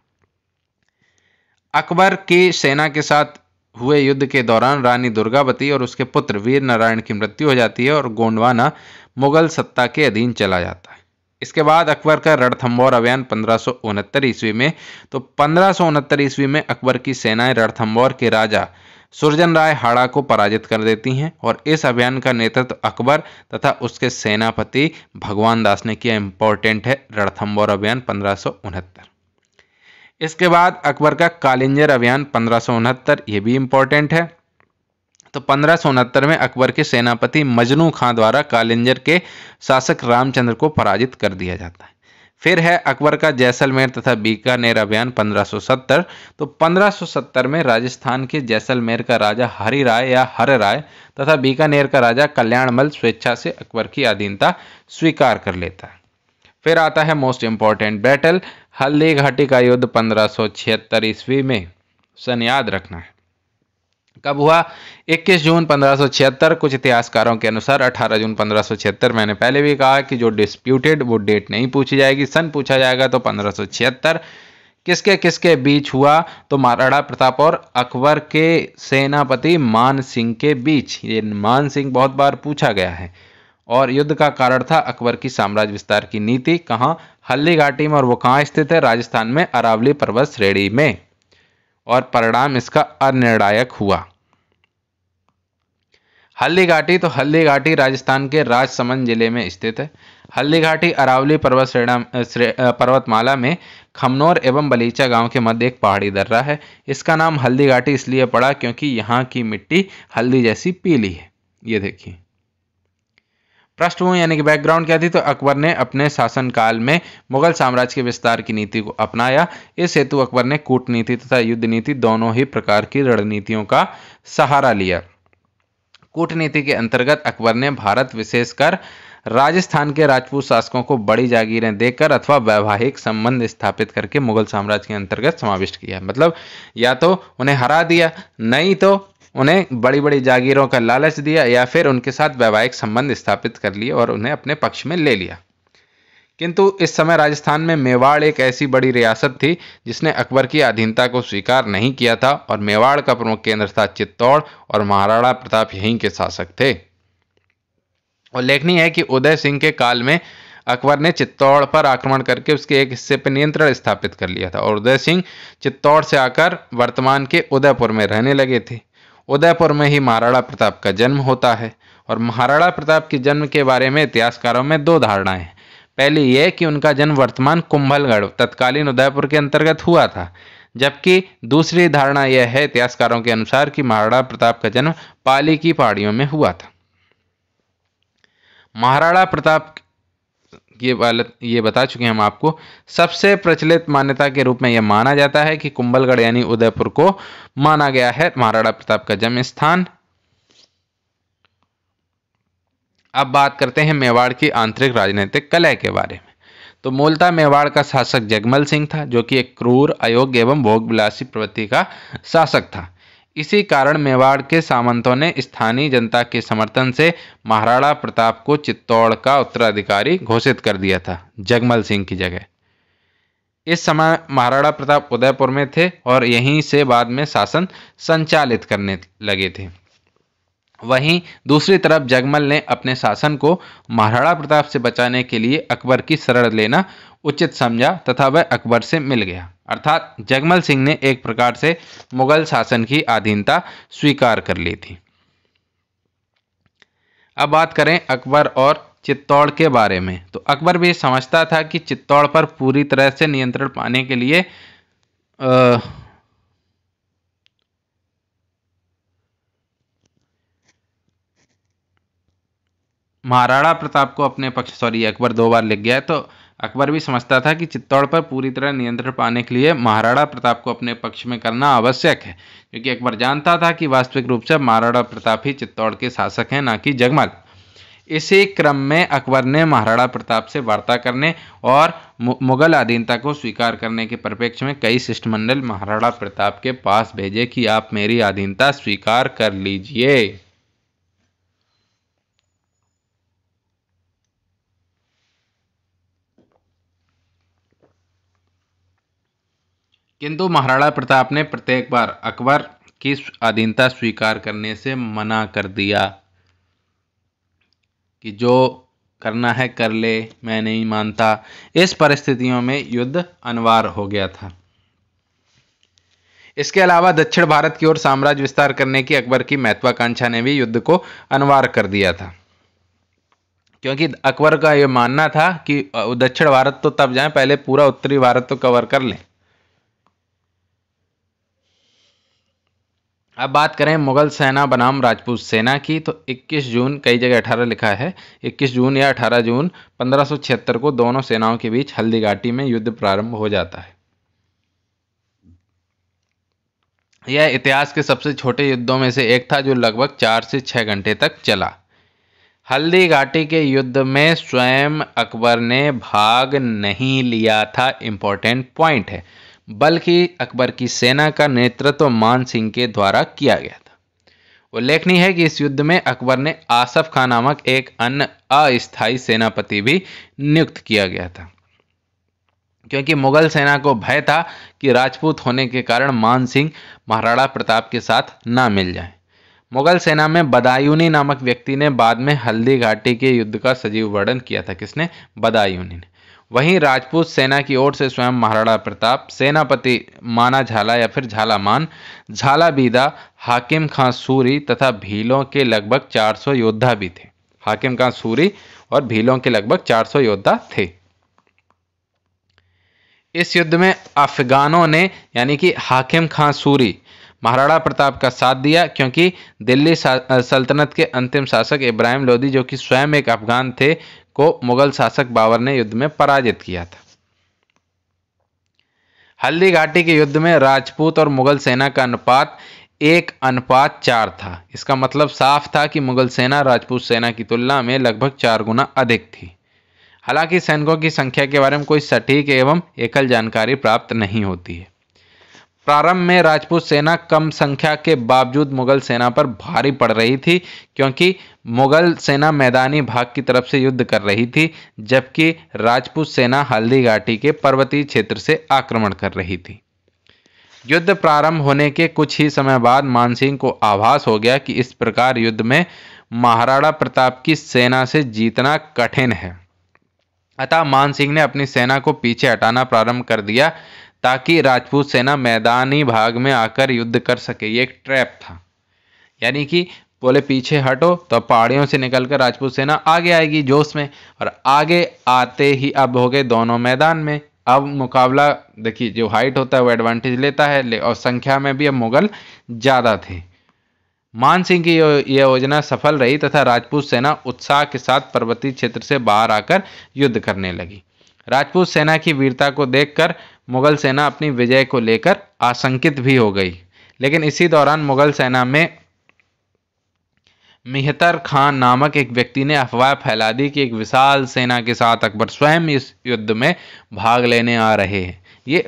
अकबर की सेना के साथ हुए युद्ध के दौरान रानी दुर्गावती और उसके पुत्र वीर नारायण की मृत्यु हो जाती है और गोंडवाना मुगल सत्ता के अधीन चला जाता है इसके बाद अकबर का रणथंबोर अभियान पंद्रह ईस्वी में तो पंद्रह ईस्वी में अकबर की सेनाएं रणथंबोर के राजा सुरजन राय हाड़ा को पराजित कर देती हैं और इस अभियान का नेतृत्व अकबर तथा उसके सेनापति भगवान दास ने किया इंपॉर्टेंट है रणथम्बोर अभियान पंद्रह इसके बाद अकबर का कालिंजर अभियान पंद्रह ये भी इंपॉर्टेंट है तो पंद्रह में अकबर के सेनापति मजनू खां द्वारा कालिंजर के शासक रामचंद्र को पराजित कर दिया जाता है फिर है अकबर का जैसलमेर तथा बीकानेर अभियान 1570 तो 1570 में राजस्थान के जैसलमेर का राजा हरि राय या हर राय तथा बीकानेर का राजा कल्याणमल स्वेच्छा से अकबर की अधीनता स्वीकार कर लेता है फिर आता है मोस्ट इंपॉर्टेंट बैटल हल्दी घाटी का युद्ध 1576 ईस्वी में सन याद रखना है कब हुआ 21 जून 1576 कुछ इतिहासकारों के अनुसार 18 जून 1576 मैंने पहले भी कहा कि जो डिस्प्यूटेड वो डेट नहीं पूछी जाएगी सन पूछा जाएगा तो 1576 किसके किसके बीच हुआ तो महाराणा प्रताप और अकबर के सेनापति मान सिंह के बीच ये मान सिंह बहुत बार पूछा गया है और युद्ध का कारण था अकबर की साम्राज्य विस्तार की नीति कहाँ हल्ली घाटी में और वो कहाँ स्थित है राजस्थान में अरावली पर्वत श्रेणी में और परिणाम इसका अनिर्णायक हुआ हल्दी घाटी तो हल्दी घाटी राजस्थान के राजसमंद जिले में स्थित है हल्दी घाटी अरावली पर्वत श्रेणा पर्वतमाला में खमनौर एवं बलीचा गांव के मध्य एक पहाड़ी दर्रा है इसका नाम हल्दी घाटी इसलिए पड़ा क्योंकि यहाँ की मिट्टी हल्दी जैसी पीली है ये देखिए पृष्ठभूमि यानी कि बैकग्राउंड क्या थी तो अकबर ने अपने शासनकाल में मुगल साम्राज्य के विस्तार की नीति को अपनाया इस हेतु अकबर ने कूटनीति तथा युद्ध नीति दोनों ही प्रकार की रणनीतियों का सहारा लिया कूटनीति के अंतर्गत अकबर ने भारत विशेषकर राजस्थान के राजपूत शासकों को बड़ी जागीरें देकर अथवा वैवाहिक संबंध स्थापित करके मुगल साम्राज्य के अंतर्गत समाविष्ट किया मतलब या तो उन्हें हरा दिया नहीं तो उन्हें बड़ी बड़ी जागीरों का लालच दिया या फिर उनके साथ वैवाहिक संबंध स्थापित कर लिए और उन्हें अपने पक्ष में ले लिया किंतु इस समय राजस्थान में मेवाड़ एक ऐसी बड़ी रियासत थी जिसने अकबर की अधीनता को स्वीकार नहीं किया था और मेवाड़ का प्रमुख केंद्र था चित्तौड़ और महाराणा प्रताप यहीं के शासक थे उल्लेखनीय है कि उदय सिंह के काल में अकबर ने चित्तौड़ पर आक्रमण करके उसके एक हिस्से पर नियंत्रण स्थापित कर लिया था और उदय सिंह चित्तौड़ से आकर वर्तमान के उदयपुर में रहने लगे थे उदयपुर में ही महाराणा प्रताप का जन्म होता है और महाराणा प्रताप के जन्म के बारे में इतिहासकारों में दो धारणाएं हैं पहली यह कि उनका जन्म वर्तमान कुंभलगढ़ तत्कालीन उदयपुर के अंतर्गत हुआ था जबकि दूसरी धारणा यह है इतिहासकारों के अनुसार कि महाराणा प्रताप का जन्म पाली की पहाड़ियों में हुआ था महाराणा प्रताप ये ये बता चुके हैं हम आपको सबसे प्रचलित मान्यता के रूप में यह माना जाता है कि कुंभलगढ़ यानी उदयपुर को माना गया है महाराणा प्रताप का जन्म स्थान अब बात करते हैं मेवाड़ की आंतरिक राजनीतिक कलह के बारे में तो मूलतः मेवाड़ का शासक जगमल सिंह था जो कि एक क्रूर अयोग्य एवं भोगविलासी प्रवृत्ति का शासक था इसी कारण मेवाड़ के सामंतों ने स्थानीय जनता के समर्थन से महाराणा प्रताप को चित्तौड़ का उत्तराधिकारी घोषित कर दिया था जगमल सिंह की जगह इस समय महाराणा प्रताप उदयपुर में थे और यहीं से बाद में शासन संचालित करने लगे थे वहीं दूसरी तरफ जगमल ने अपने शासन को महाराणा प्रताप से बचाने के लिए अकबर की शरण लेना उचित समझा तथा वह अकबर से मिल गया अर्थात जगमल सिंह ने एक प्रकार से मुगल शासन की अधीनता स्वीकार कर ली थी अब बात करें अकबर और चित्तौड़ के बारे में तो अकबर भी समझता था कि चित्तौड़ पर पूरी तरह से नियंत्रण पाने के लिए महाराणा प्रताप को अपने पक्ष सॉरी अकबर दो बार लिख गया है तो अकबर भी समझता था कि चित्तौड़ पर पूरी तरह नियंत्रण पाने के लिए महाराणा प्रताप को अपने पक्ष में करना आवश्यक है क्योंकि अकबर जानता था कि वास्तविक रूप से महाराणा प्रताप ही चित्तौड़ के शासक हैं ना कि जगमल इसी क्रम में अकबर ने महाराणा प्रताप से वार्ता करने और मुगल अधीनता को स्वीकार करने के परिप्रेक्ष्य में कई शिष्टमंडल महाराणा प्रताप के पास भेजे कि आप मेरी अधीनता स्वीकार कर लीजिए किंतु महाराणा प्रताप ने प्रत्येक बार अकबर की अधीनता स्वीकार करने से मना कर दिया कि जो करना है कर ले मैं नहीं मानता इस परिस्थितियों में युद्ध अनिवार्य हो गया था इसके अलावा दक्षिण भारत की ओर साम्राज्य विस्तार करने की अकबर की महत्वाकांक्षा ने भी युद्ध को अनिवार्य कर दिया था क्योंकि अकबर का यह मानना था कि दक्षिण भारत तो तब जाए पहले पूरा उत्तरी भारत तो कवर कर लें अब बात करें मुगल सेना बनाम राजपूत सेना की तो 21 जून कई जगह 18 लिखा है 21 जून या 18 जून 1576 को दोनों सेनाओं के बीच हल्दी घाटी में युद्ध प्रारंभ हो जाता है यह इतिहास के सबसे छोटे युद्धों में से एक था जो लगभग चार से छः घंटे तक चला हल्दी घाटी के युद्ध में स्वयं अकबर ने भाग नहीं लिया था इम्पोर्टेंट पॉइंट है बल्कि अकबर की सेना का नेतृत्व मान सिंह के द्वारा किया गया था उल्लेखनीय है कि इस युद्ध में अकबर ने आसफ खान नामक एक अन्य अस्थायी सेनापति भी नियुक्त किया गया था क्योंकि मुगल सेना को भय था कि राजपूत होने के कारण मान सिंह महाराणा प्रताप के साथ ना मिल जाए मुगल सेना में बदायूनी नामक व्यक्ति ने बाद में हल्दी घाटी के युद्ध का सजीव वर्णन किया था किसने बदायूनी ने वहीं राजपूत सेना की ओर से स्वयं महाराणा प्रताप सेनापति माना झाला या फिर झाला मान झाला बीदा हाकिम खां सूरी तथा भीलों के लगभग 400 योद्धा भी थे हाकिम खां सूरी और भीलों के लगभग 400 योद्धा थे इस युद्ध में अफगानों ने यानी कि हाकिम खां सूरी महाराणा प्रताप का साथ दिया क्योंकि दिल्ली सल्तनत के अंतिम शासक इब्राहिम लोदी जो कि स्वयं एक अफगान थे को मुगल शासक बाबर ने युद्ध में पराजित किया था हल्दी घाटी के युद्ध में राजपूत और मुगल सेना का अनुपात एक अनुपात चार था इसका मतलब साफ था कि मुगल सेना राजपूत सेना की तुलना में लगभग चार गुना अधिक थी हालांकि सैनिकों की संख्या के बारे में कोई सटीक एवं एकल जानकारी प्राप्त नहीं होती है प्रारंभ में राजपूत सेना कम संख्या के बावजूद मुगल सेना पर भारी पड़ रही थी क्योंकि मुगल सेना मैदानी भाग की तरफ से युद्ध कर रही थी जबकि राजपूत सेना हल्दी घाटी के पर्वतीय क्षेत्र से आक्रमण कर रही थी युद्ध प्रारंभ होने के कुछ ही समय बाद मानसिंह को आभास हो गया कि इस प्रकार युद्ध में महाराणा प्रताप की सेना से जीतना कठिन है अतः मानसिंह ने अपनी सेना को पीछे हटाना प्रारंभ कर दिया ताकि राजपूत सेना मैदानी भाग में आकर युद्ध कर सके ये एक ट्रैप था यानी कि बोले पीछे हटो तो पहाड़ियों से निकलकर राजपूत सेना आगे आएगी जोश में और आगे आते ही अब हो गए दोनों मैदान में अब मुकाबला देखिए जो हाइट होता है वो एडवांटेज लेता है ले और संख्या में भी अब मुगल ज़्यादा थे मान सिंह की यह योजना सफल रही तथा राजपूत सेना उत्साह के साथ पर्वतीय क्षेत्र से बाहर आकर युद्ध करने लगी राजपूत सेना की वीरता को देखकर मुग़ल सेना अपनी विजय को लेकर आशंकित भी हो गई लेकिन इसी दौरान मुग़ल सेना में मिहतर खान नामक एक व्यक्ति ने अफवाह फैला दी कि एक विशाल सेना के साथ अकबर स्वयं इस युद्ध में भाग लेने आ रहे हैं ये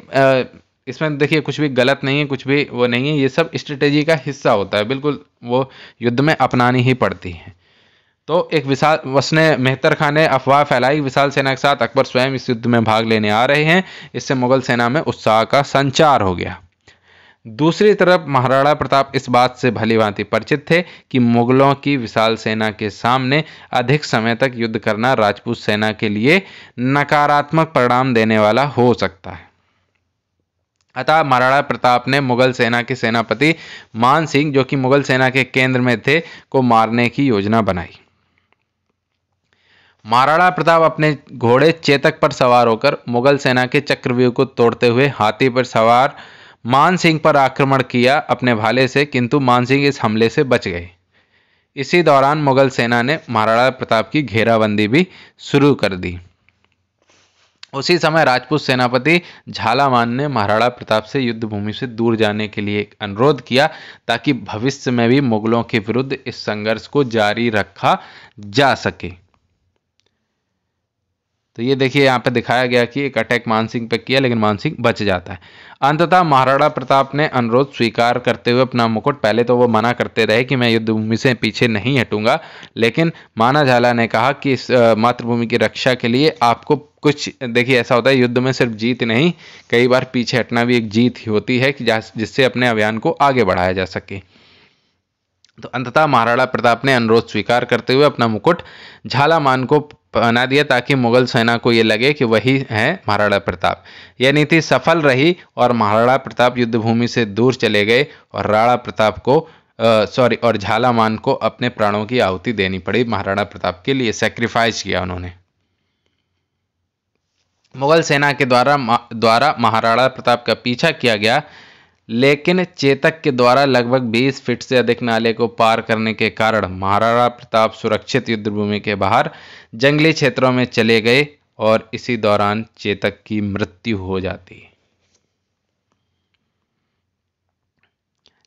इसमें देखिए कुछ भी गलत नहीं है कुछ भी वो नहीं है ये सब स्ट्रेटेजी का हिस्सा होता है बिल्कुल वो युद्ध में अपनानी ही पड़ती है तो एक विशाल वसने मेहतर खान ने अफवाह फैलाई विशाल सेना के साथ अकबर स्वयं इस युद्ध में भाग लेने आ रहे हैं इससे मुगल सेना में उत्साह का संचार हो गया दूसरी तरफ महाराणा प्रताप इस बात से भली भांति परिचित थे कि मुगलों की विशाल सेना के सामने अधिक समय तक युद्ध करना राजपूत सेना के लिए नकारात्मक परिणाम देने वाला हो सकता है अतः महाराणा प्रताप ने मुगल सेना के सेनापति मान सिंह जो कि मुगल सेना के केंद्र में थे को मारने की योजना बनाई महाराणा प्रताप अपने घोड़े चेतक पर सवार होकर मुगल सेना के चक्रव्यूह को तोड़ते हुए हाथी पर सवार मान सिंह पर आक्रमण किया अपने भाले से किंतु मान सिंह इस हमले से बच गए इसी दौरान मुगल सेना ने महाराणा प्रताप की घेराबंदी भी शुरू कर दी उसी समय राजपूत सेनापति झालामान ने महाराणा प्रताप से युद्ध भूमि से दूर जाने के लिए एक अनुरोध किया ताकि भविष्य में भी मुगलों के विरुद्ध इस संघर्ष को जारी रखा जा सके तो ये देखिए यहाँ पे दिखाया गया कि एक अटैक मानसिंह पे किया लेकिन मानसिंह बच जाता है अंततः महाराणा प्रताप ने अनुरोध स्वीकार करते हुए अपना मुकुट पहले तो वो मना करते रहे कि मैं युद्धभूमि से पीछे नहीं हटूंगा लेकिन माना झाला ने कहा कि इस मातृभूमि की रक्षा के लिए आपको कुछ देखिए ऐसा होता है युद्ध में सिर्फ जीत नहीं कई बार पीछे हटना भी एक जीत ही होती है कि जिससे अपने अभियान को आगे बढ़ाया जा सके तो अंततः महाराणा प्रताप ने अनुरोध स्वीकार करते हुए अपना मुकुट झालामान को पहना दिया ताकि मुगल सेना को ये लगे कि वही है महाराणा प्रताप यह नीति सफल रही और महाराणा प्रताप युद्धभूमि से दूर चले गए और राणा प्रताप को सॉरी और झालामान को अपने प्राणों की आहुति देनी पड़ी महाराणा प्रताप के लिए सेक्रीफाइस किया उन्होंने मुगल सेना के द्वारा द्वारा महाराणा प्रताप का पीछा किया गया लेकिन चेतक के द्वारा लगभग 20 फीट से अधिक नाले को पार करने के कारण महाराणा प्रताप सुरक्षित युद्ध भूमि के बाहर जंगली क्षेत्रों में चले गए और इसी दौरान चेतक की मृत्यु हो जाती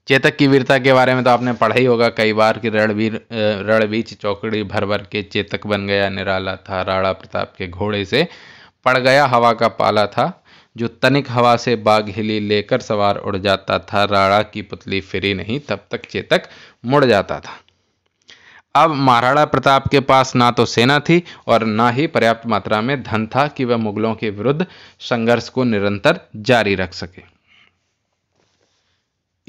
चेतक की वीरता के बारे में तो आपने पढ़ा ही होगा कई बार कि रणवीर रणबीच चौकड़ी भर भर के चेतक बन गया निराला था राणा प्रताप के घोड़े से पड़ गया हवा का पाला था जो तनिक हवा से बाघ हिली लेकर सवार उड़ जाता था राणा की पुतली फिरी नहीं तब तक चेतक मुड़ जाता था अब महाराणा प्रताप के पास ना तो सेना थी और ना ही पर्याप्त मात्रा में धन था कि वह मुगलों के विरुद्ध संघर्ष को निरंतर जारी रख सके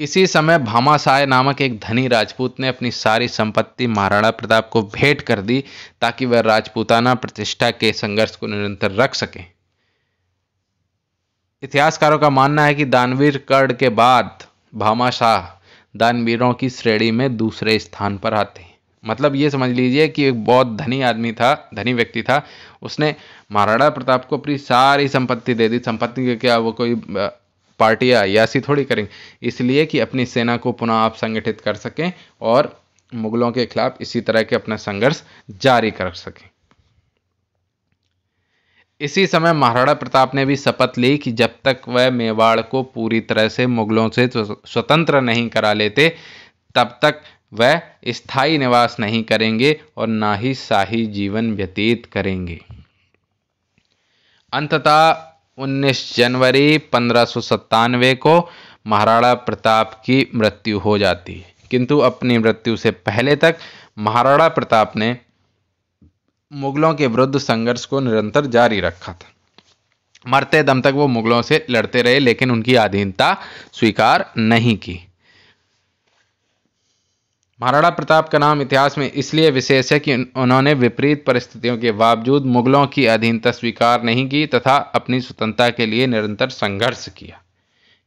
इसी समय भामासाय नामक एक धनी राजपूत ने अपनी सारी संपत्ति महाराणा प्रताप को भेंट कर दी ताकि वह राजपूताना प्रतिष्ठा के संघर्ष को निरंतर रख सकें इतिहासकारों का मानना है कि दानवीर कर्ण के बाद भामाशाह दानवीरों की श्रेणी में दूसरे स्थान पर आते हैं मतलब ये समझ लीजिए कि एक बहुत धनी आदमी था धनी व्यक्ति था उसने महाराणा प्रताप को अपनी सारी संपत्ति दे दी संपत्ति के क्या वो कोई पार्टियाँ यासी थोड़ी करेंगे इसलिए कि अपनी सेना को पुनः आप संगठित कर सकें और मुगलों के खिलाफ इसी तरह के अपना संघर्ष जारी कर सकें इसी समय महाराणा प्रताप ने भी शपथ ली कि जब तक वह मेवाड़ को पूरी तरह से मुगलों से स्वतंत्र नहीं करा लेते तब तक वह स्थायी निवास नहीं करेंगे और ना ही शाही जीवन व्यतीत करेंगे अंततः 19 जनवरी पंद्रह को महाराणा प्रताप की मृत्यु हो जाती है किंतु अपनी मृत्यु से पहले तक महाराणा प्रताप ने मुगलों के विरुद्ध संघर्ष को निरंतर जारी रखा था मरते दम तक वो मुगलों से लड़ते रहे लेकिन उनकी अधीनता स्वीकार नहीं की महाराणा प्रताप का नाम इतिहास में इसलिए विशेष है कि उन्होंने विपरीत परिस्थितियों के बावजूद मुगलों की अधीनता स्वीकार नहीं की तथा अपनी स्वतंत्रता के लिए निरंतर संघर्ष किया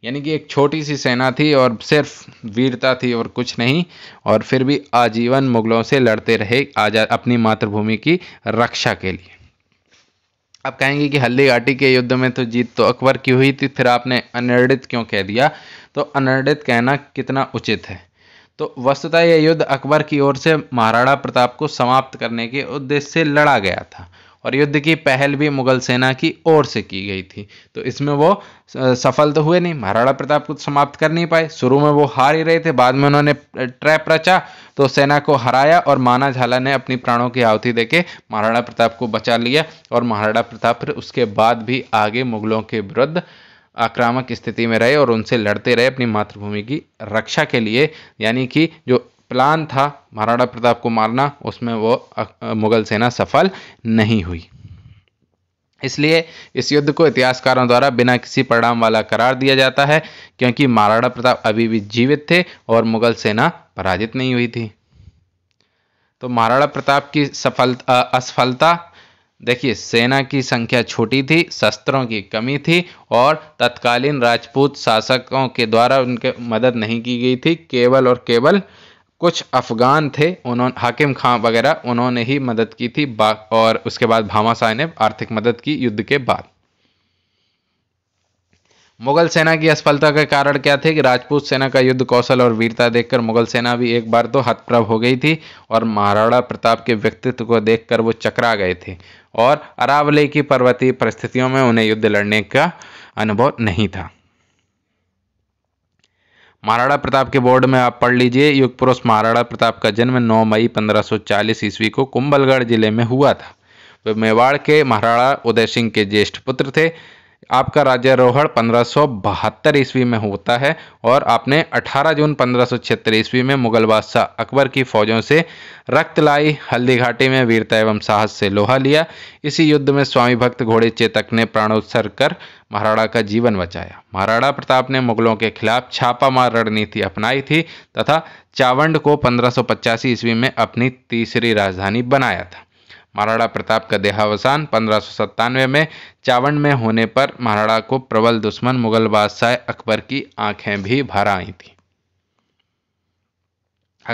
यानी कि एक छोटी सी सेना थी और सिर्फ वीरता थी और कुछ नहीं और फिर भी आजीवन मुगलों से लड़ते रहे आजा अपनी मातृभूमि की रक्षा के लिए आप कहेंगे कि हल्दी घाटी के युद्ध में तो जीत तो अकबर की हुई थी फिर आपने अनिर्णित क्यों कह दिया तो अनिर्णित कहना कितना उचित है तो वस्तुतः यह युद्ध अकबर की ओर से महाराणा प्रताप को समाप्त करने के उद्देश्य से लड़ा गया था और युद्ध की पहल भी मुगल सेना की ओर से की गई थी तो इसमें वो सफल तो हुए नहीं महाराणा प्रताप को तो समाप्त कर नहीं पाए शुरू में वो हार ही रहे थे बाद में उन्होंने ट्रैप रचा तो सेना को हराया और माना झाला ने अपनी प्राणों की आहुति देके महाराणा प्रताप को बचा लिया और महाराणा प्रताप फिर उसके बाद भी आगे मुगलों के विरुद्ध आक्रामक स्थिति में रहे और उनसे लड़ते रहे अपनी मातृभूमि की रक्षा के लिए यानी कि जो प्लान था महाराणा प्रताप को मारना उसमें वो मुगल सेना सफल नहीं हुई इसलिए इस युद्ध को इतिहासकारों द्वारा बिना किसी परिणाम वाला करार दिया जाता है क्योंकि महाराणा प्रताप अभी भी जीवित थे और मुगल सेना पराजित नहीं हुई थी तो महाराणा प्रताप की सफल असफलता देखिए सेना की संख्या छोटी थी शस्त्रों की कमी थी और तत्कालीन राजपूत शासकों के द्वारा उनके मदद नहीं की गई थी केवल और केवल कुछ अफ़गान थे उन्होंने हाकिम खां वगैरह उन्होंने ही मदद की थी और उसके बाद भामा शाह ने आर्थिक मदद की युद्ध के बाद मुगल सेना की असफलता का कारण क्या थे कि राजपूत सेना का युद्ध कौशल और वीरता देखकर मुगल सेना भी एक बार तो हतप्रभ हो गई थी और महाराणा प्रताप के व्यक्तित्व को देखकर वो चकरा गए थे और अरावले की पर्वतीय परिस्थितियों में उन्हें युद्ध लड़ने का अनुभव नहीं था महाराणा प्रताप के बोर्ड में आप पढ़ लीजिए युग पुरुष महाराणा प्रताप का जन्म 9 मई 1540 ईस्वी को कुंभलगढ़ जिले में हुआ था वे मेवाड़ के महाराणा उदय सिंह के ज्येष्ठ पुत्र थे आपका राज्यारोहण पंद्रह ईस्वी में होता है और आपने 18 जून पंद्रह ईस्वी में मुगल बादशाह अकबर की फौजों से रक्त लाई हल्दी घाटी में वीरता एवं साहस से लोहा लिया इसी युद्ध में स्वामी भक्त घोड़े चेतक ने प्राणोत्सर्ग कर महाराणा का जीवन बचाया महाराणा प्रताप ने मुगलों के खिलाफ छापामार रणनीति अपनाई थी तथा चावंड को पंद्रह ईस्वी में अपनी तीसरी राजधानी बनाया था महाराणा प्रताप का देहावसान पंद्रह में चावन में होने पर महाराणा को प्रबल दुश्मन मुगल बादशाह अकबर की आंखें भी भरा आई थी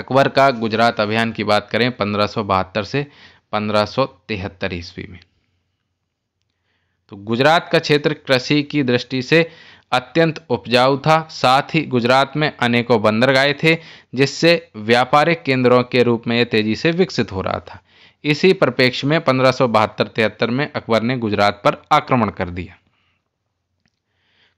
अकबर का गुजरात अभियान की बात करें पंद्रह से पंद्रह ईस्वी में तो गुजरात का क्षेत्र कृषि की दृष्टि से अत्यंत उपजाऊ था साथ ही गुजरात में अनेकों बंदरगाहें थे जिससे व्यापारिक केंद्रों के रूप में यह तेजी से विकसित हो रहा था इसी परिप्रेक्ष्य में पंद्रह सौ में अकबर ने गुजरात पर आक्रमण कर दिया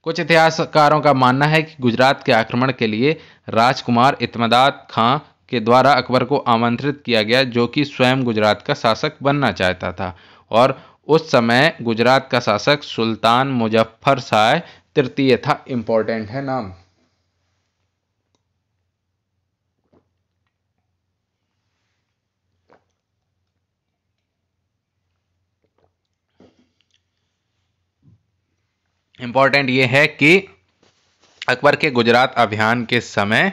कुछ इतिहासकारों का मानना है कि गुजरात के आक्रमण के लिए राजकुमार इतमदाद खां के द्वारा अकबर को आमंत्रित किया गया जो कि स्वयं गुजरात का शासक बनना चाहता था और उस समय गुजरात का शासक सुल्तान मुजफ्फर शाह तृतीय था इम्पोर्टेंट है नाम इम्पॉर्टेंट ये है कि अकबर के गुजरात अभियान के समय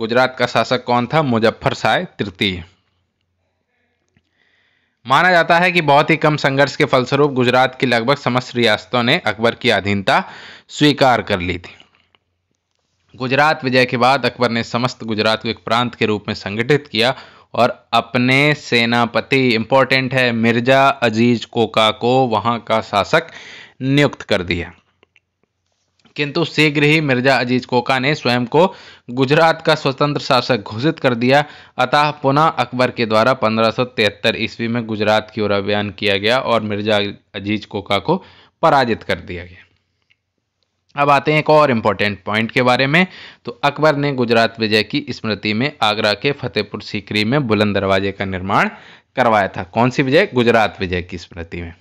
गुजरात का शासक कौन था मुजफ्फर शाह तृतीय माना जाता है कि बहुत ही कम संघर्ष के फलस्वरूप गुजरात की लगभग समस्त रियासतों ने अकबर की अधीनता स्वीकार कर ली थी गुजरात विजय के बाद अकबर ने समस्त गुजरात को एक प्रांत के रूप में संगठित किया और अपने सेनापति इंपॉर्टेंट है मिर्जा अजीज कोका को वहां का शासक नियुक्त कर दिया किंतु शीघ्र ही मिर्जा अजीज कोका ने स्वयं को गुजरात का स्वतंत्र शासक घोषित कर दिया अतः पुनः अकबर के द्वारा 1573 ईस्वी में गुजरात की ओर अभियान किया गया और मिर्जा अजीज कोका को पराजित कर दिया गया अब आते हैं एक और इम्पॉर्टेंट पॉइंट के बारे में तो अकबर ने गुजरात विजय की स्मृति में आगरा के फतेहपुर सीकरी में बुलंद दरवाजे का निर्माण करवाया था कौन सी विजय गुजरात विजय की स्मृति में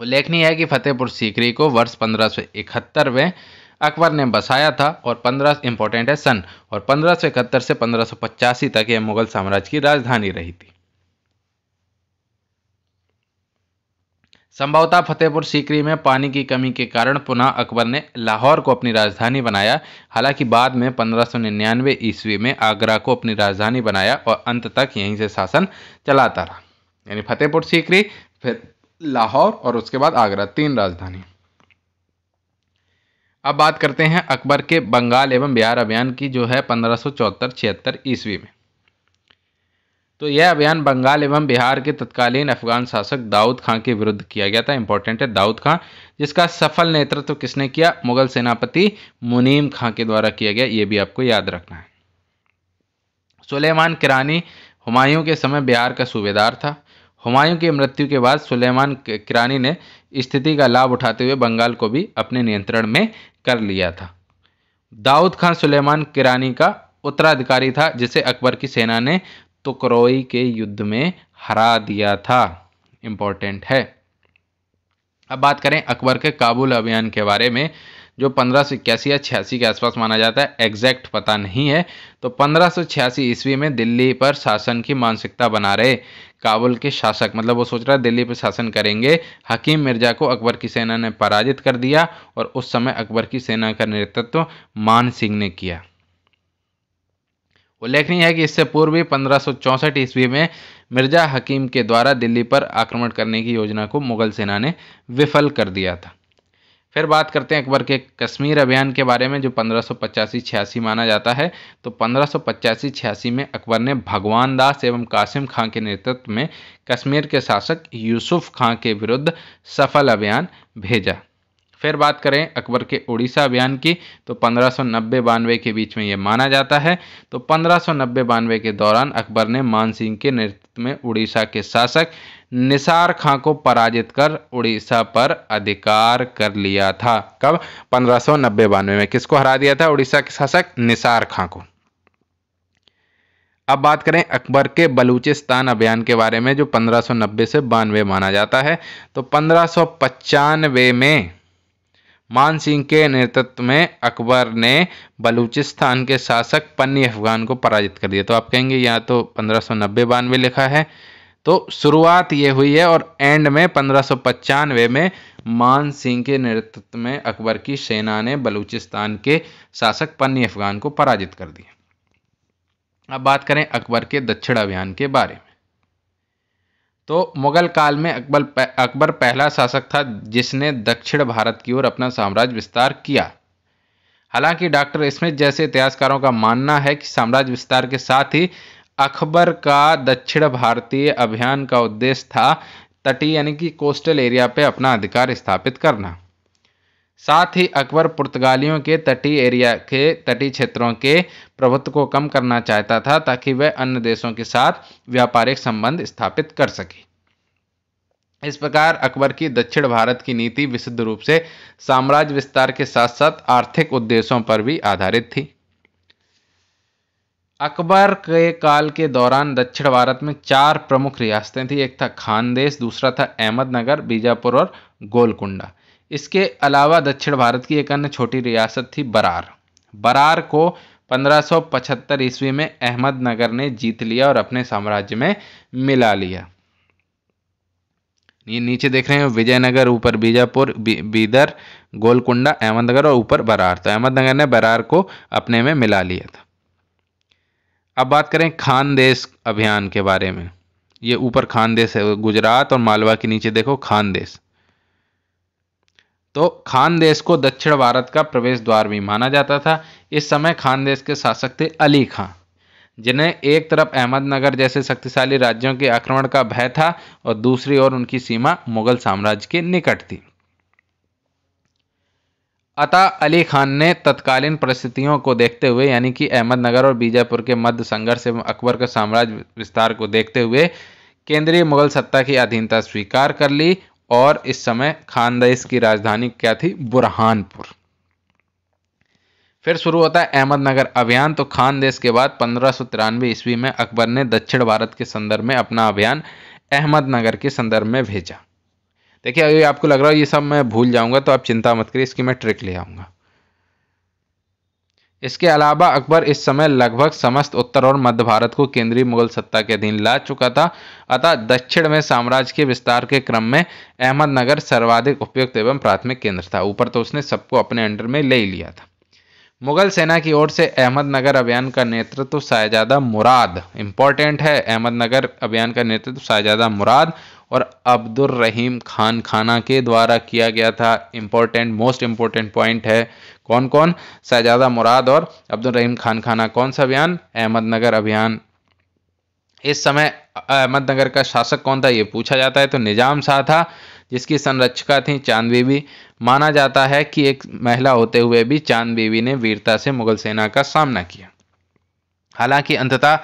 उल्लेखनीय है कि फतेहपुर सीकरी को वर्ष पंद्रह सौ इकहत्तर में अकबर ने बसाया था और पंद्रह इंपॉर्टेंट है सन और पंद्रह सौ इकहत्तर से पंद्रह सौ पचासी तक यह मुगल साम्राज्य की राजधानी रही थी संभवतः फतेहपुर सीकरी में पानी की कमी के कारण पुनः अकबर ने लाहौर को अपनी राजधानी बनाया हालांकि बाद में 1599 ईस्वी में आगरा को अपनी राजधानी बनाया और अंत तक यहीं से शासन चलाता रहा यानी फतेहपुर सीकरी फिर लाहौर और उसके बाद आगरा तीन राजधानी अब बात करते हैं अकबर के बंगाल एवं बिहार अभियान की जो है पंद्रह सौ चौहत्तर छिहत्तर ईस्वी में तो यह अभियान बंगाल एवं बिहार के तत्कालीन अफगान शासक दाऊद खां के विरुद्ध किया गया था इंपॉर्टेंट है दाऊद खां जिसका सफल नेतृत्व तो किसने किया मुगल सेनापति मुनीम खां के द्वारा किया गया ये भी आपको याद रखना है सुलेमान किरानी हुमायूं के समय बिहार का सूबेदार था हुमायूं की मृत्यु के बाद सुलेमान किरानी ने स्थिति का लाभ उठाते हुए बंगाल को भी अपने नियंत्रण में कर लिया था दाऊद खान सुलेमान किरानी का उत्तराधिकारी था जिसे अकबर की सेना ने तुकरोई के युद्ध में हरा दिया था इम्पोर्टेंट है अब बात करें अकबर के काबुल अभियान के बारे में जो पंद्रह या छियासी के आसपास माना जाता है एग्जैक्ट पता नहीं है तो पंद्रह ईस्वी में दिल्ली पर शासन की मानसिकता बना रहे काबुल के शासक मतलब वो सोच रहा है दिल्ली पर शासन करेंगे हकीम मिर्जा को अकबर की सेना ने पराजित कर दिया और उस समय अकबर की सेना का नेतृत्व मान सिंह ने किया उल्लेखनीय है कि इससे पूर्व भी पंद्रह ईस्वी में मिर्जा हकीम के द्वारा दिल्ली पर आक्रमण करने की योजना को मुगल सेना ने विफल कर दिया था फिर बात करते हैं अकबर के कश्मीर अभियान के बारे में जो पंद्रह सौ माना जाता है तो पंद्रह सौ में अकबर ने भगवान दास एवं कासिम खां के नेतृत्व में कश्मीर के शासक यूसुफ खां के विरुद्ध सफल अभियान भेजा फिर बात करें अकबर के उड़ीसा अभियान की तो पंद्रह सौ के बीच में ये माना जाता है तो पंद्रह सौ के दौरान अकबर ने मानसिंह के नेतृत्व में उड़ीसा के शासक निसार खां को पराजित कर उड़ीसा पर अधिकार कर लिया था कब पंद्रह सौ नब्बे बानवे में किसको हरा दिया था उड़ीसा के शासक निसार खां को अब बात करें अकबर के बलूचिस्तान अभियान के बारे में जो 1590 से बानवे माना जाता है तो पंद्रह में मान सिंह के नेतृत्व में अकबर ने बलूचिस्तान के शासक पन्नी अफगान को पराजित कर दिया तो आप कहेंगे यहाँ तो पंद्रह सौ लिखा है तो शुरुआत ये हुई है और एंड में पंद्रह में मान सिंह के नेतृत्व में अकबर की सेना ने बलूचिस्तान के शासक पन्नी अफगान को पराजित कर दिया अब बात करें अकबर के दक्षिण अभियान के बारे में तो मुगल काल में अकबर अकबर पहला शासक था जिसने दक्षिण भारत की ओर अपना साम्राज्य विस्तार किया हालांकि डॉक्टर स्मिथ जैसे इतिहासकारों का मानना है कि साम्राज्य विस्तार के साथ ही अकबर का दक्षिण भारतीय अभियान का उद्देश्य था तटीय यानी कि कोस्टल एरिया पे अपना अधिकार स्थापित करना साथ ही अकबर पुर्तगालियों के तटीय एरिया के तटीय क्षेत्रों के प्रभुत्व को कम करना चाहता था ताकि वह अन्य देशों के साथ व्यापारिक संबंध स्थापित कर सके इस प्रकार अकबर की दक्षिण भारत की नीति विशुद्ध रूप से साम्राज्य विस्तार के साथ साथ आर्थिक उद्देश्यों पर भी आधारित थी अकबर के काल के दौरान दक्षिण भारत में चार प्रमुख रियासतें थीं एक था खानदेश दूसरा था अहमदनगर बीजापुर और गोलकुंडा इसके अलावा दक्षिण भारत की एक अन्य छोटी रियासत थी बरार बरार को 1575 ईस्वी में अहमदनगर ने जीत लिया और अपने साम्राज्य में मिला लिया ये नीचे देख रहे हैं विजयनगर ऊपर बीजापुर बीदर गोलकुंडा अहमदनगर और ऊपर बरार तो अहमदनगर ने बरार को अपने में मिला लिया था अब बात करें खानदेश अभियान के बारे में ये ऊपर खानदेश है गुजरात और मालवा के नीचे देखो खानदेश तो खानदेश को दक्षिण भारत का प्रवेश द्वार भी माना जाता था इस समय खानदेश के शासक थे अली खां जिन्हें एक तरफ अहमदनगर जैसे शक्तिशाली राज्यों के आक्रमण का भय था और दूसरी ओर उनकी सीमा मुगल साम्राज्य के निकट थी अतः अली खान ने तत्कालीन परिस्थितियों को देखते हुए यानी कि अहमदनगर और बीजापुर के मध्य संघर्ष एवं अकबर के साम्राज्य विस्तार को देखते हुए केंद्रीय मुगल सत्ता की अधीनता स्वीकार कर ली और इस समय खानदेश की राजधानी क्या थी बुरहानपुर फिर शुरू होता है अहमदनगर अभियान तो खानदेश के बाद पंद्रह सौ तिरानवे ईस्वी में अकबर ने दक्षिण भारत के संदर्भ में अपना अभियान अहमदनगर के संदर्भ में भेजा देखिए अभी आपको लग रहा है ये सब मैं भूल जाऊंगा तो आप चिंता मत करिए इसकी मैं ट्रिक ले आऊँगा इसके अलावा अकबर इस समय लगभग समस्त उत्तर और मध्य भारत को केंद्रीय मुगल सत्ता के अधीन ला चुका था अतः दक्षिण में साम्राज्य के विस्तार के क्रम में अहमदनगर सर्वाधिक उपयुक्त एवं प्राथमिक केंद्र था ऊपर तो उसने सबको अपने अंडर में ले लिया था मुगल सेना की ओर से अहमदनगर अभियान का नेतृत्व शाहजादा मुराद इंपॉर्टेंट है अहमदनगर अभियान का नेतृत्व शाहजादा मुराद और अब्दुल रहीम खान खाना के द्वारा किया गया था इम्पोर्टेंट मोस्ट इम्पोर्टेंट पॉइंट है कौन कौन शहजादा मुराद और अब्दुल रहीम खान खाना कौन सा अभियान अहमदनगर अभियान इस समय अहमदनगर का शासक कौन था ये पूछा जाता है तो निजाम शाह था जिसकी संरक्षिका थी चांद बीबी माना जाता है कि एक महिला होते हुए भी चांद बीबी ने वीरता से मुगल सेना का सामना किया हालांकि अंततः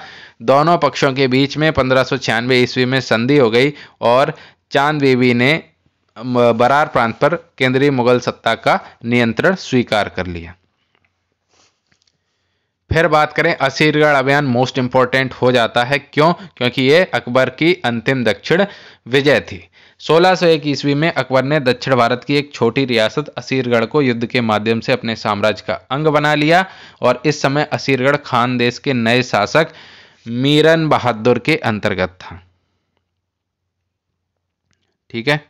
दोनों पक्षों के बीच में पंद्रह ईस्वी में संधि हो गई और चांद बीबी ने बरार प्रांत पर केंद्रीय मुगल सत्ता का नियंत्रण स्वीकार कर लिया फिर बात करें असीरगढ़ अभियान मोस्ट इंपॉर्टेंट हो जाता है क्यों क्योंकि ये अकबर की अंतिम दक्षिण विजय थी सोलह ईस्वी में अकबर ने दक्षिण भारत की एक छोटी रियासत असीरगढ़ को युद्ध के माध्यम से अपने साम्राज्य का अंग बना लिया और इस समय असीरगढ़ खान देश के नए शासक मीरन बहादुर के अंतर्गत था ठीक है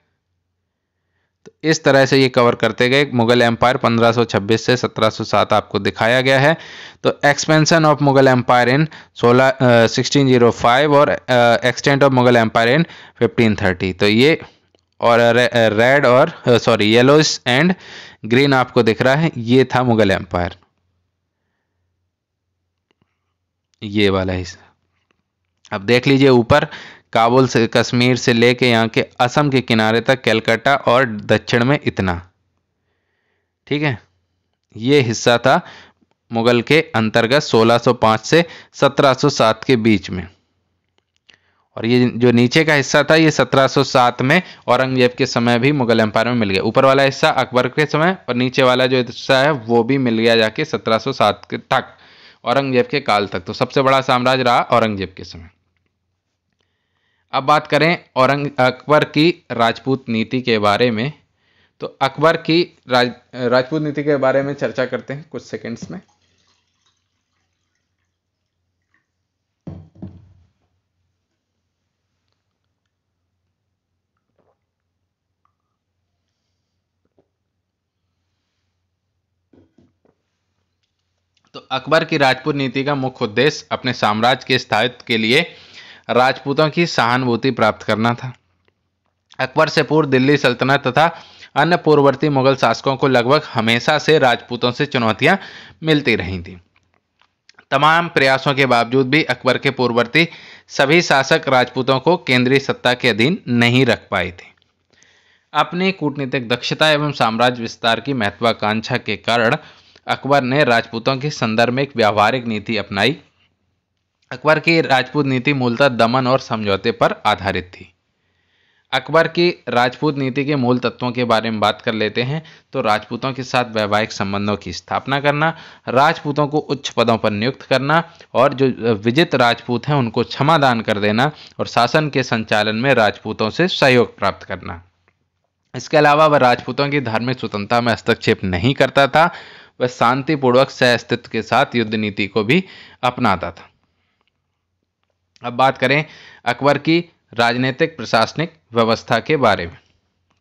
इस तरह से ये कवर करते गए मुगल एम्पायर 1526 से 1707 आपको दिखाया गया है तो expansion of Mughal empire in 16 sixteen और extent of Mughal empire in 1530 तो ये और रेड और सॉरी येलोस एंड ग्रीन आपको दिख रहा है ये था मुगल एम्पायर ये वाला हिस्सा अब देख लीजिए ऊपर काबुल से कश्मीर से लेके यहाँ के असम के किनारे तक कैलकाटा और दक्षिण में इतना ठीक है ये हिस्सा था मुगल के अंतर्गत 1605 से 1707 के बीच में और ये जो नीचे का हिस्सा था ये 1707 में औरंगजेब के समय भी मुगल एम्पायर में मिल गया ऊपर वाला हिस्सा अकबर के समय और नीचे वाला जो हिस्सा है वो भी मिल गया जाके 1707 के तक औरंगजेब के काल तक तो सबसे बड़ा साम्राज्य रहा औरंगजेब के समय अब बात करें औरंग अकबर की राजपूत नीति के बारे में तो अकबर की राज राजपूत नीति के बारे में चर्चा करते हैं कुछ सेकंड्स में तो अकबर की राजपूत नीति का मुख्य उद्देश्य अपने साम्राज्य के स्थायित्व के लिए राजपूतों की सहानुभूति प्राप्त करना था अकबर से पूर्व दिल्ली सल्तनत तथा अन्य पूर्ववर्ती मुगल शासकों को लगभग हमेशा से राजपूतों से चुनौतियां मिलती रही थीं तमाम प्रयासों के बावजूद भी अकबर के पूर्ववर्ती सभी शासक राजपूतों को केंद्रीय सत्ता के अधीन नहीं रख पाए थे अपनी कूटनीतिक दक्षता एवं साम्राज्य विस्तार की महत्वाकांक्षा के कारण अकबर ने राजपूतों के संदर्भ में एक व्यावहारिक नीति अपनाई अकबर की राजपूत नीति मूलतः दमन और समझौते पर आधारित थी अकबर की राजपूत नीति के मूल तत्वों के बारे में बात कर लेते हैं तो राजपूतों के साथ वैवाहिक संबंधों की स्थापना करना राजपूतों को उच्च पदों पर नियुक्त करना और जो विजित राजपूत हैं उनको क्षमादान कर देना और शासन के संचालन में राजपूतों से सहयोग प्राप्त करना इसके अलावा वह राजपूतों की धार्मिक स्वतंत्रता में हस्तक्षेप नहीं करता था वह शांतिपूर्वक सह अस्तित्व के साथ युद्ध नीति को भी अपनाता था अब बात करें अकबर की राजनीतिक प्रशासनिक व्यवस्था के बारे में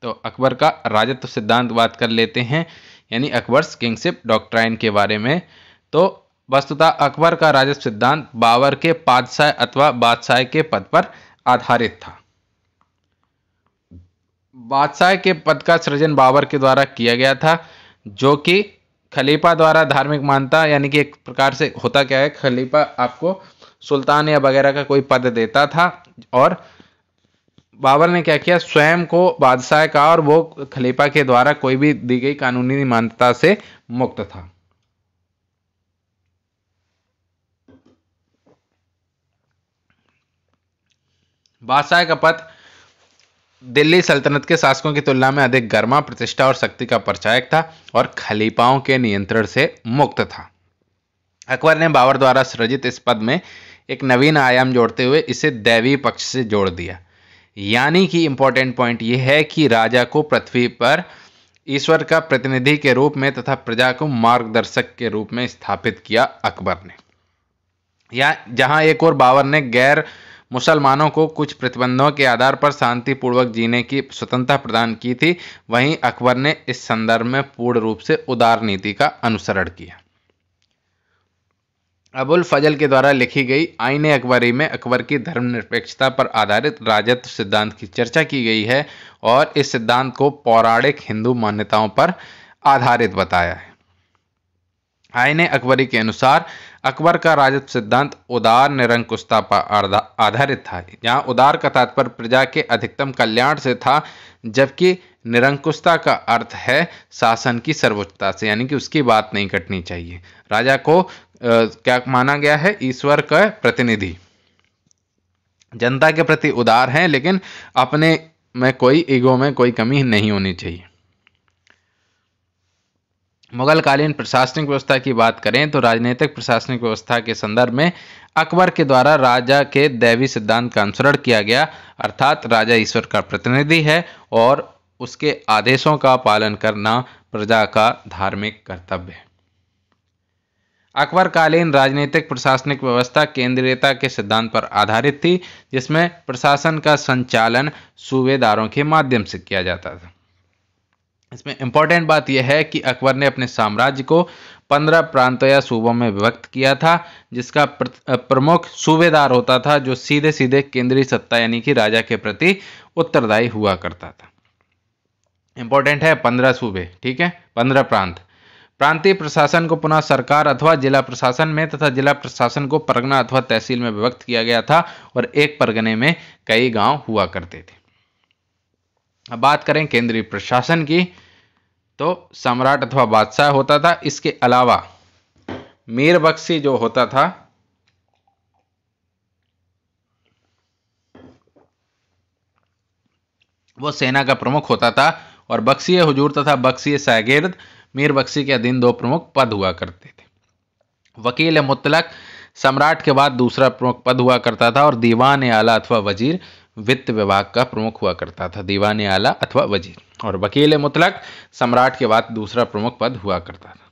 तो अकबर का राजत्व सिद्धांत बात कर लेते हैं यानी अकबर्स किंगशिप डॉक्ट्राइन के बारे में तो वस्तुतः अकबर का राजस्व सिद्धांत बाबर के पादशाह अथवा बादशाह के पद पर आधारित था बादशाह के पद का सृजन बाबर के द्वारा किया गया था जो कि खलीफा द्वारा धार्मिक मानता यानी कि एक प्रकार से होता क्या है खलीफा आपको सुल्तान या वगैरह का कोई पद देता था और बाबर ने क्या किया स्वयं को बादशाह का और वो खलीफा के द्वारा कोई भी दी गई कानूनी मान्यता से मुक्त था बादशाह का पद दिल्ली सल्तनत के शासकों की तुलना में अधिक गर्मा प्रतिष्ठा और शक्ति का परचायक था और खलीफाओं के नियंत्रण से मुक्त था अकबर ने बाबर द्वारा सृजित इस पद में एक नवीन आयाम जोड़ते हुए इसे दैवी पक्ष से जोड़ दिया यानी कि इंपॉर्टेंट पॉइंट यह है कि राजा को पृथ्वी पर ईश्वर का प्रतिनिधि के रूप में तथा प्रजा को मार्गदर्शक के रूप में स्थापित किया अकबर ने या जहां एक और बाबर ने गैर मुसलमानों को कुछ प्रतिबंधों के आधार पर शांतिपूर्वक जीने की स्वतंत्रता प्रदान की थी वहीं अकबर ने इस संदर्भ में पूर्ण रूप से उदार नीति का अनुसरण किया अबुल फजल के द्वारा लिखी गई आइन अकबरी में अकबर की धर्मनिरपेक्षता पर आधारित राजत्व सिद्धांत की चर्चा की गई है और इस सिद्धांत को पौराणिक हिंदू मान्यताओं पर आधारित बताया है आइन अकबरी के अनुसार अकबर का राजत्व सिद्धांत उदार निरंकुशता पर आधारित था यहाँ उदार का तात्पर्य प्रजा के अधिकतम कल्याण से था जबकि निरंकुशता का अर्थ है शासन की सर्वोच्चता से यानी कि उसकी बात नहीं कटनी चाहिए राजा को क्या माना गया है ईश्वर का प्रतिनिधि जनता के प्रति उदार हैं लेकिन अपने में कोई ईगो में कोई कमी नहीं होनी चाहिए मुगल कालीन प्रशासनिक व्यवस्था की बात करें तो राजनीतिक प्रशासनिक व्यवस्था के संदर्भ में अकबर के द्वारा राजा के दैवी सिद्धांत का अनुसरण किया गया अर्थात राजा ईश्वर का प्रतिनिधि है और उसके आदेशों का पालन करना प्रजा का धार्मिक कर्तव्य है अकबरकालीन राजनीतिक प्रशासनिक व्यवस्था केंद्रीयता के सिद्धांत पर आधारित थी जिसमें प्रशासन का संचालन सूबेदारों के माध्यम से किया जाता था इसमें इंपॉर्टेंट बात यह है कि अकबर ने अपने साम्राज्य को पंद्रह प्रांतों या सूबों में विभक्त किया था जिसका प्रमुख सूबेदार होता था जो सीधे सीधे केंद्रीय सत्ता यानी कि राजा के प्रति उत्तरदायी हुआ करता था इंपॉर्टेंट है पंद्रह सूबे ठीक है पंद्रह प्रांत प्रांतीय प्रशासन को पुनः सरकार अथवा जिला प्रशासन में तथा जिला प्रशासन को परगना अथवा तहसील में विभक्त किया गया था और एक परगने में कई गांव हुआ करते थे अब बात करें केंद्रीय प्रशासन की तो सम्राट अथवा बादशाह होता था इसके अलावा मीर बख्शी जो होता था वो सेना का प्रमुख होता था और बक्सीय हुजूर तथा बक्सीय सागिर्द मीर बख्शी के अधीन दो प्रमुख पद हुआ करते थे वकील मुतलक सम्राट के बाद दूसरा प्रमुख पद हुआ करता था और दीवान आला अथवा वजीर वित्त विभाग का प्रमुख हुआ करता था दीवान आला अथवा वजीर और वकील मुतलक सम्राट के बाद दूसरा प्रमुख पद हुआ करता था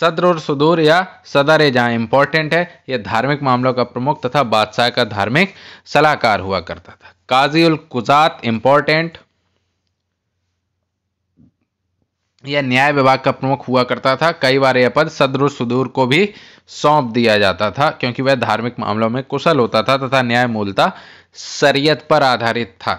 सदर और सुदूर या सदर ए जहाँ इंपॉर्टेंट है यह धार्मिक मामलों का प्रमुख तथा बादशाह का धार्मिक सलाहकार हुआ करता था काजी उल कुजात इंपॉर्टेंट यह न्याय विभाग का प्रमुख हुआ करता था कई बार यह पद सदर सुदूर को भी सौंप दिया जाता था क्योंकि वह धार्मिक मामलों में कुशल होता था तथा न्याय मूलता शरीयत पर आधारित था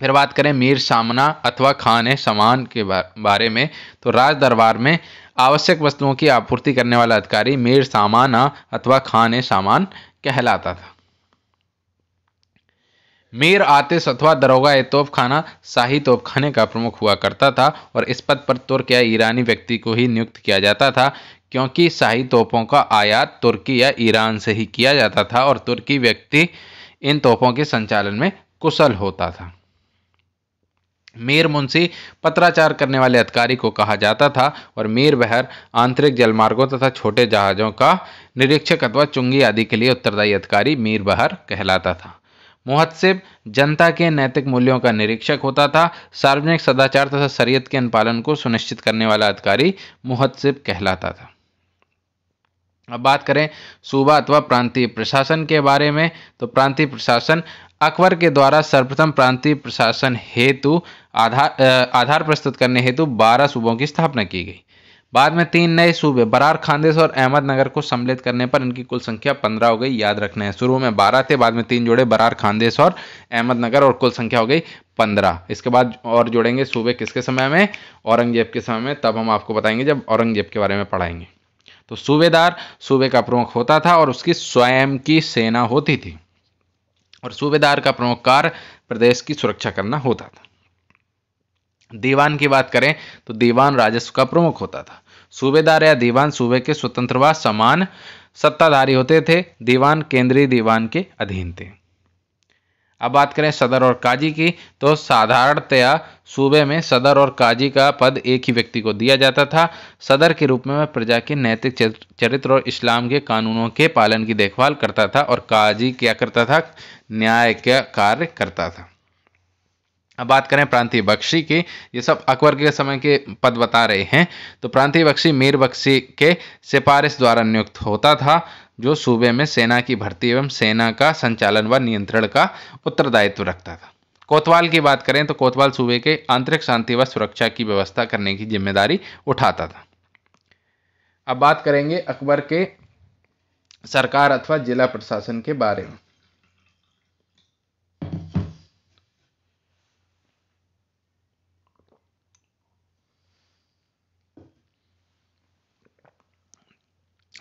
फिर बात करें मीर सामना अथवा खान सामान के बारे में तो राज दरबार में आवश्यक वस्तुओं की आपूर्ति करने वाला अधिकारी मीर सामाना अथवा खान सामान कहलाता था मीर आतिश अथवा दरोगा ए तोपखाना शाही तोपखाने का प्रमुख हुआ करता था और इस पद पर तुर्क या ईरानी व्यक्ति को ही नियुक्त किया जाता था क्योंकि शाही तोपों का आयात तुर्की या ईरान से ही किया जाता था और तुर्की व्यक्ति इन तोपों के संचालन में कुशल होता था मीर मुंशी पत्राचार करने वाले अधिकारी को कहा जाता था और मीर बहर आंतरिक जलमार्गों तथा छोटे जहाज़ों का निरीक्षक अथवा चुंगी आदि के लिए उत्तरदायी अधिकारी मीर बहर कहलाता था मुहत्सिब जनता के नैतिक मूल्यों का निरीक्षक होता था सार्वजनिक सदाचार तथा शरीयत के अनुपालन को सुनिश्चित करने वाला अधिकारी मुहत्सिब कहलाता था अब बात करें सूबा अथवा प्रांतीय प्रशासन के बारे में तो प्रांतीय प्रशासन अकबर के द्वारा सर्वप्रथम प्रांतीय प्रशासन हेतु आधार आधार प्रस्तुत करने हेतु 12 सूबों की स्थापना की गई बाद में तीन नए सूबे बरार खानदेश और अहमदनगर को सम्मिलित करने पर इनकी कुल संख्या पंद्रह हो गई याद रखना है शुरू में बारह थे बाद में तीन जोड़े बरार खानदेश और अहमदनगर और कुल संख्या हो गई पंद्रह इसके बाद और जोड़ेंगे सूबे किसके समय में औरंगजेब के समय में तब हम आपको बताएंगे जब औरंगजेब के बारे में पढ़ाएंगे तो सूबेदार सूबे का प्रमुख होता था और उसकी स्वयं की सेना होती थी और सूबेदार का प्रमुख कार्य प्रदेश की सुरक्षा करना होता था दीवान की बात करें तो दीवान राजस्व का प्रमुख होता था सूबेदार या दीवान सूबे के स्वतंत्र व समान सत्ताधारी होते थे दीवान केंद्रीय दीवान के अधीन थे अब बात करें सदर और काजी की तो साधारणतया सूबे में सदर और काजी का पद एक ही व्यक्ति को दिया जाता था सदर के रूप में वह प्रजा के नैतिक चरित्र और इस्लाम के कानूनों के पालन की देखभाल करता था और काजी क्या करता था न्याय का कार्य करता था अब बात करें प्रांतीय बख्शी की ये सब अकबर के समय के पद बता रहे हैं तो प्रांतीय बख्शी मीर बख्शी के सिफारिश द्वारा नियुक्त होता था जो सूबे में सेना की भर्ती एवं सेना का संचालन व नियंत्रण का उत्तरदायित्व रखता था कोतवाल की बात करें तो कोतवाल सूबे के आंतरिक शांति व सुरक्षा की व्यवस्था करने की जिम्मेदारी उठाता था अब बात करेंगे अकबर के सरकार अथवा जिला प्रशासन के बारे में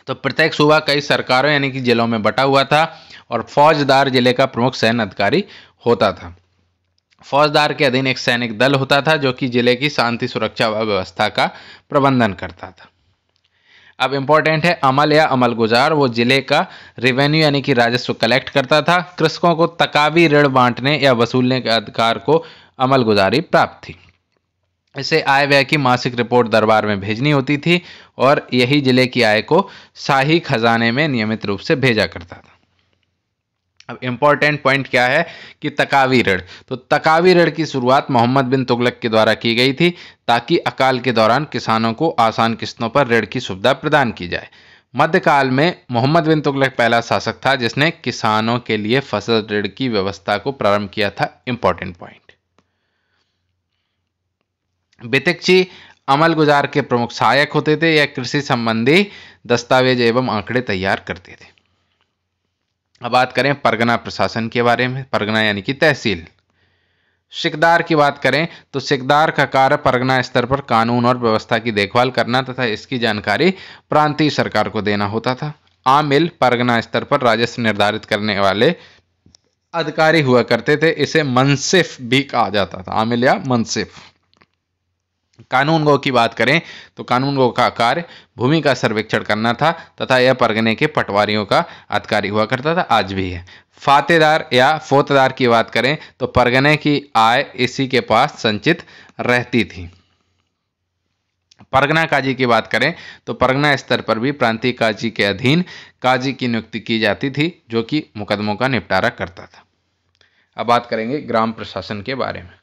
तो प्रत्येक सूबा कई सरकारों यानी कि जिलों में बटा हुआ था और फौजदार जिले का प्रमुख सैन्य अधिकारी होता था फौजदार के अधीन एक सैनिक दल होता था जो कि जिले की शांति सुरक्षा व व्यवस्था का प्रबंधन करता था अब इम्पॉर्टेंट है अमल या अमल गुजार वो जिले का रेवेन्यू यानी कि राजस्व कलेक्ट करता था कृषकों को तकावी ऋण बांटने या वसूलने के अधिकार को अमल गुजारी प्राप्त थी इसे आय व्यय की मासिक रिपोर्ट दरबार में भेजनी होती थी और यही जिले की आय को शाही खजाने में नियमित रूप से भेजा करता था अब इम्पॉर्टेंट पॉइंट क्या है कि तकावी ऋण तो तकावी ऋण की शुरुआत मोहम्मद बिन तुगलक के द्वारा की गई थी ताकि अकाल के दौरान किसानों को आसान किस्तों पर ऋण की सुविधा प्रदान की जाए मध्यकाल में मोहम्मद बिन तुगलक पहला शासक था जिसने किसानों के लिए फसल ऋण की व्यवस्था को प्रारंभ किया था इम्पॉर्टेंट पॉइंट बेतकची गुजार के प्रमुख सहायक होते थे या कृषि संबंधी दस्तावेज एवं आंकड़े तैयार करते थे अब बात करें परगना प्रशासन के बारे में परगना यानी कि तहसील सिकदार की बात करें तो सिकदार का कार्य परगना स्तर पर कानून और व्यवस्था की देखभाल करना तथा इसकी जानकारी प्रांतीय सरकार को देना होता था आमिल परगना स्तर पर राजस्व निर्धारित करने वाले अधिकारी हुआ करते थे इसे मनसिफ भी कहा जाता था आमिल या मनसिफ कानून गो की बात करें तो कानून गो का कार्य भूमि का सर्वेक्षण करना था तथा यह परगने के पटवारियों का अधिकारी हुआ करता था आज भी है फातेदार या फोतदार की बात करें तो परगने की आय इसी के पास संचित रहती थी परगना काजी की बात करें तो परगना स्तर पर भी प्रांतीय काजी के अधीन काजी की नियुक्ति की जाती थी जो कि मुकदमों का निपटारा करता था अब बात करेंगे ग्राम प्रशासन के बारे में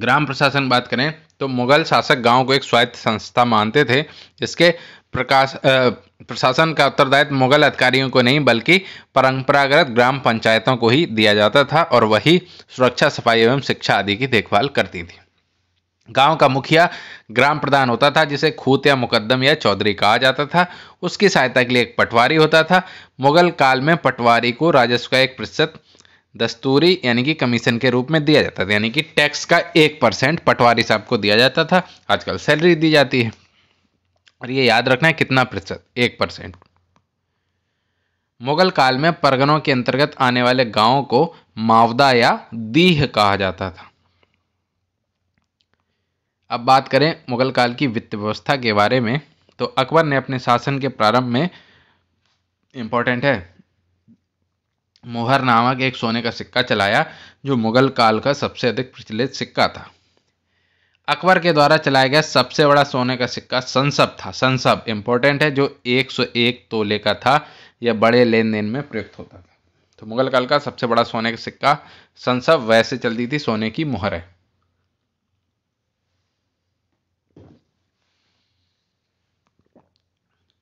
ग्राम प्रशासन बात करें तो मुगल शासक गांव को एक स्वायत्त संस्था मानते थे इसके प्रकाश प्रशासन का उत्तरदायित्व मुगल अधिकारियों को नहीं बल्कि परंपरागत ग्राम पंचायतों को ही दिया जाता था और वही सुरक्षा सफाई एवं शिक्षा आदि की देखभाल करती थी गांव का मुखिया ग्राम प्रधान होता था जिसे खूत या मुकदम या चौधरी कहा जाता था उसकी सहायता के लिए एक पटवारी होता था मुगल काल में पटवारी को राजस्व का एक प्रतिशत दस्तूरी यानी कि कमीशन के रूप में दिया जाता था यानी कि टैक्स का एक परसेंट पटवारी साहब को दिया जाता था आजकल सैलरी दी जाती है और ये याद रखना है कितना प्रतिशत एक परसेंट मुगल काल में परगनों के अंतर्गत आने वाले गांवों को मावदा या दीह कहा जाता था अब बात करें मुगल काल की वित्त व्यवस्था के बारे में तो अकबर ने अपने शासन के प्रारंभ में इंपॉर्टेंट है मोहर नामक एक सोने का सिक्का चलाया जो मुगल काल का सबसे अधिक प्रचलित सिक्का था अकबर के द्वारा चलाया गया सबसे बड़ा सोने का सिक्का संसब था संसब इंपॉर्टेंट है जो 101 तोले का था यह बड़े लेन देन में प्रयुक्त होता था तो मुगल काल का सबसे बड़ा सोने का सिक्का संसब वैसे चलती थी सोने की मोहर है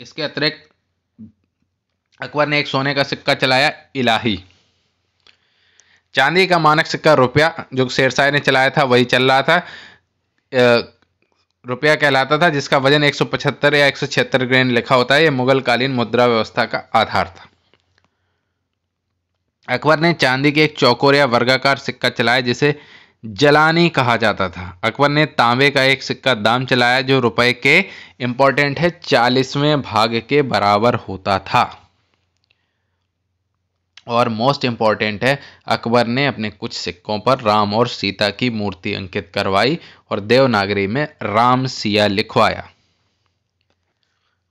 इसके अतिरिक्त अकबर ने एक सोने का सिक्का चलाया इलाही चांदी का मानक सिक्का रुपया जो शेरशाह ने चलाया था वही चल रहा था रुपया कहलाता था जिसका वजन 175 या 176 ग्रेन लिखा होता है यह मुगल कालीन मुद्रा व्यवस्था का आधार था अकबर ने चांदी के एक चौकोर या वर्गाकार सिक्का चलाया जिसे जलानी कहा जाता था अकबर ने तांबे का एक सिक्का दाम चलाया जो रुपए के इंपॉर्टेंट है चालीसवें भाग के बराबर होता था और मोस्ट इम्पॉर्टेंट है अकबर ने अपने कुछ सिक्कों पर राम और सीता की मूर्ति अंकित करवाई और देवनागरी में राम सिया लिखवाया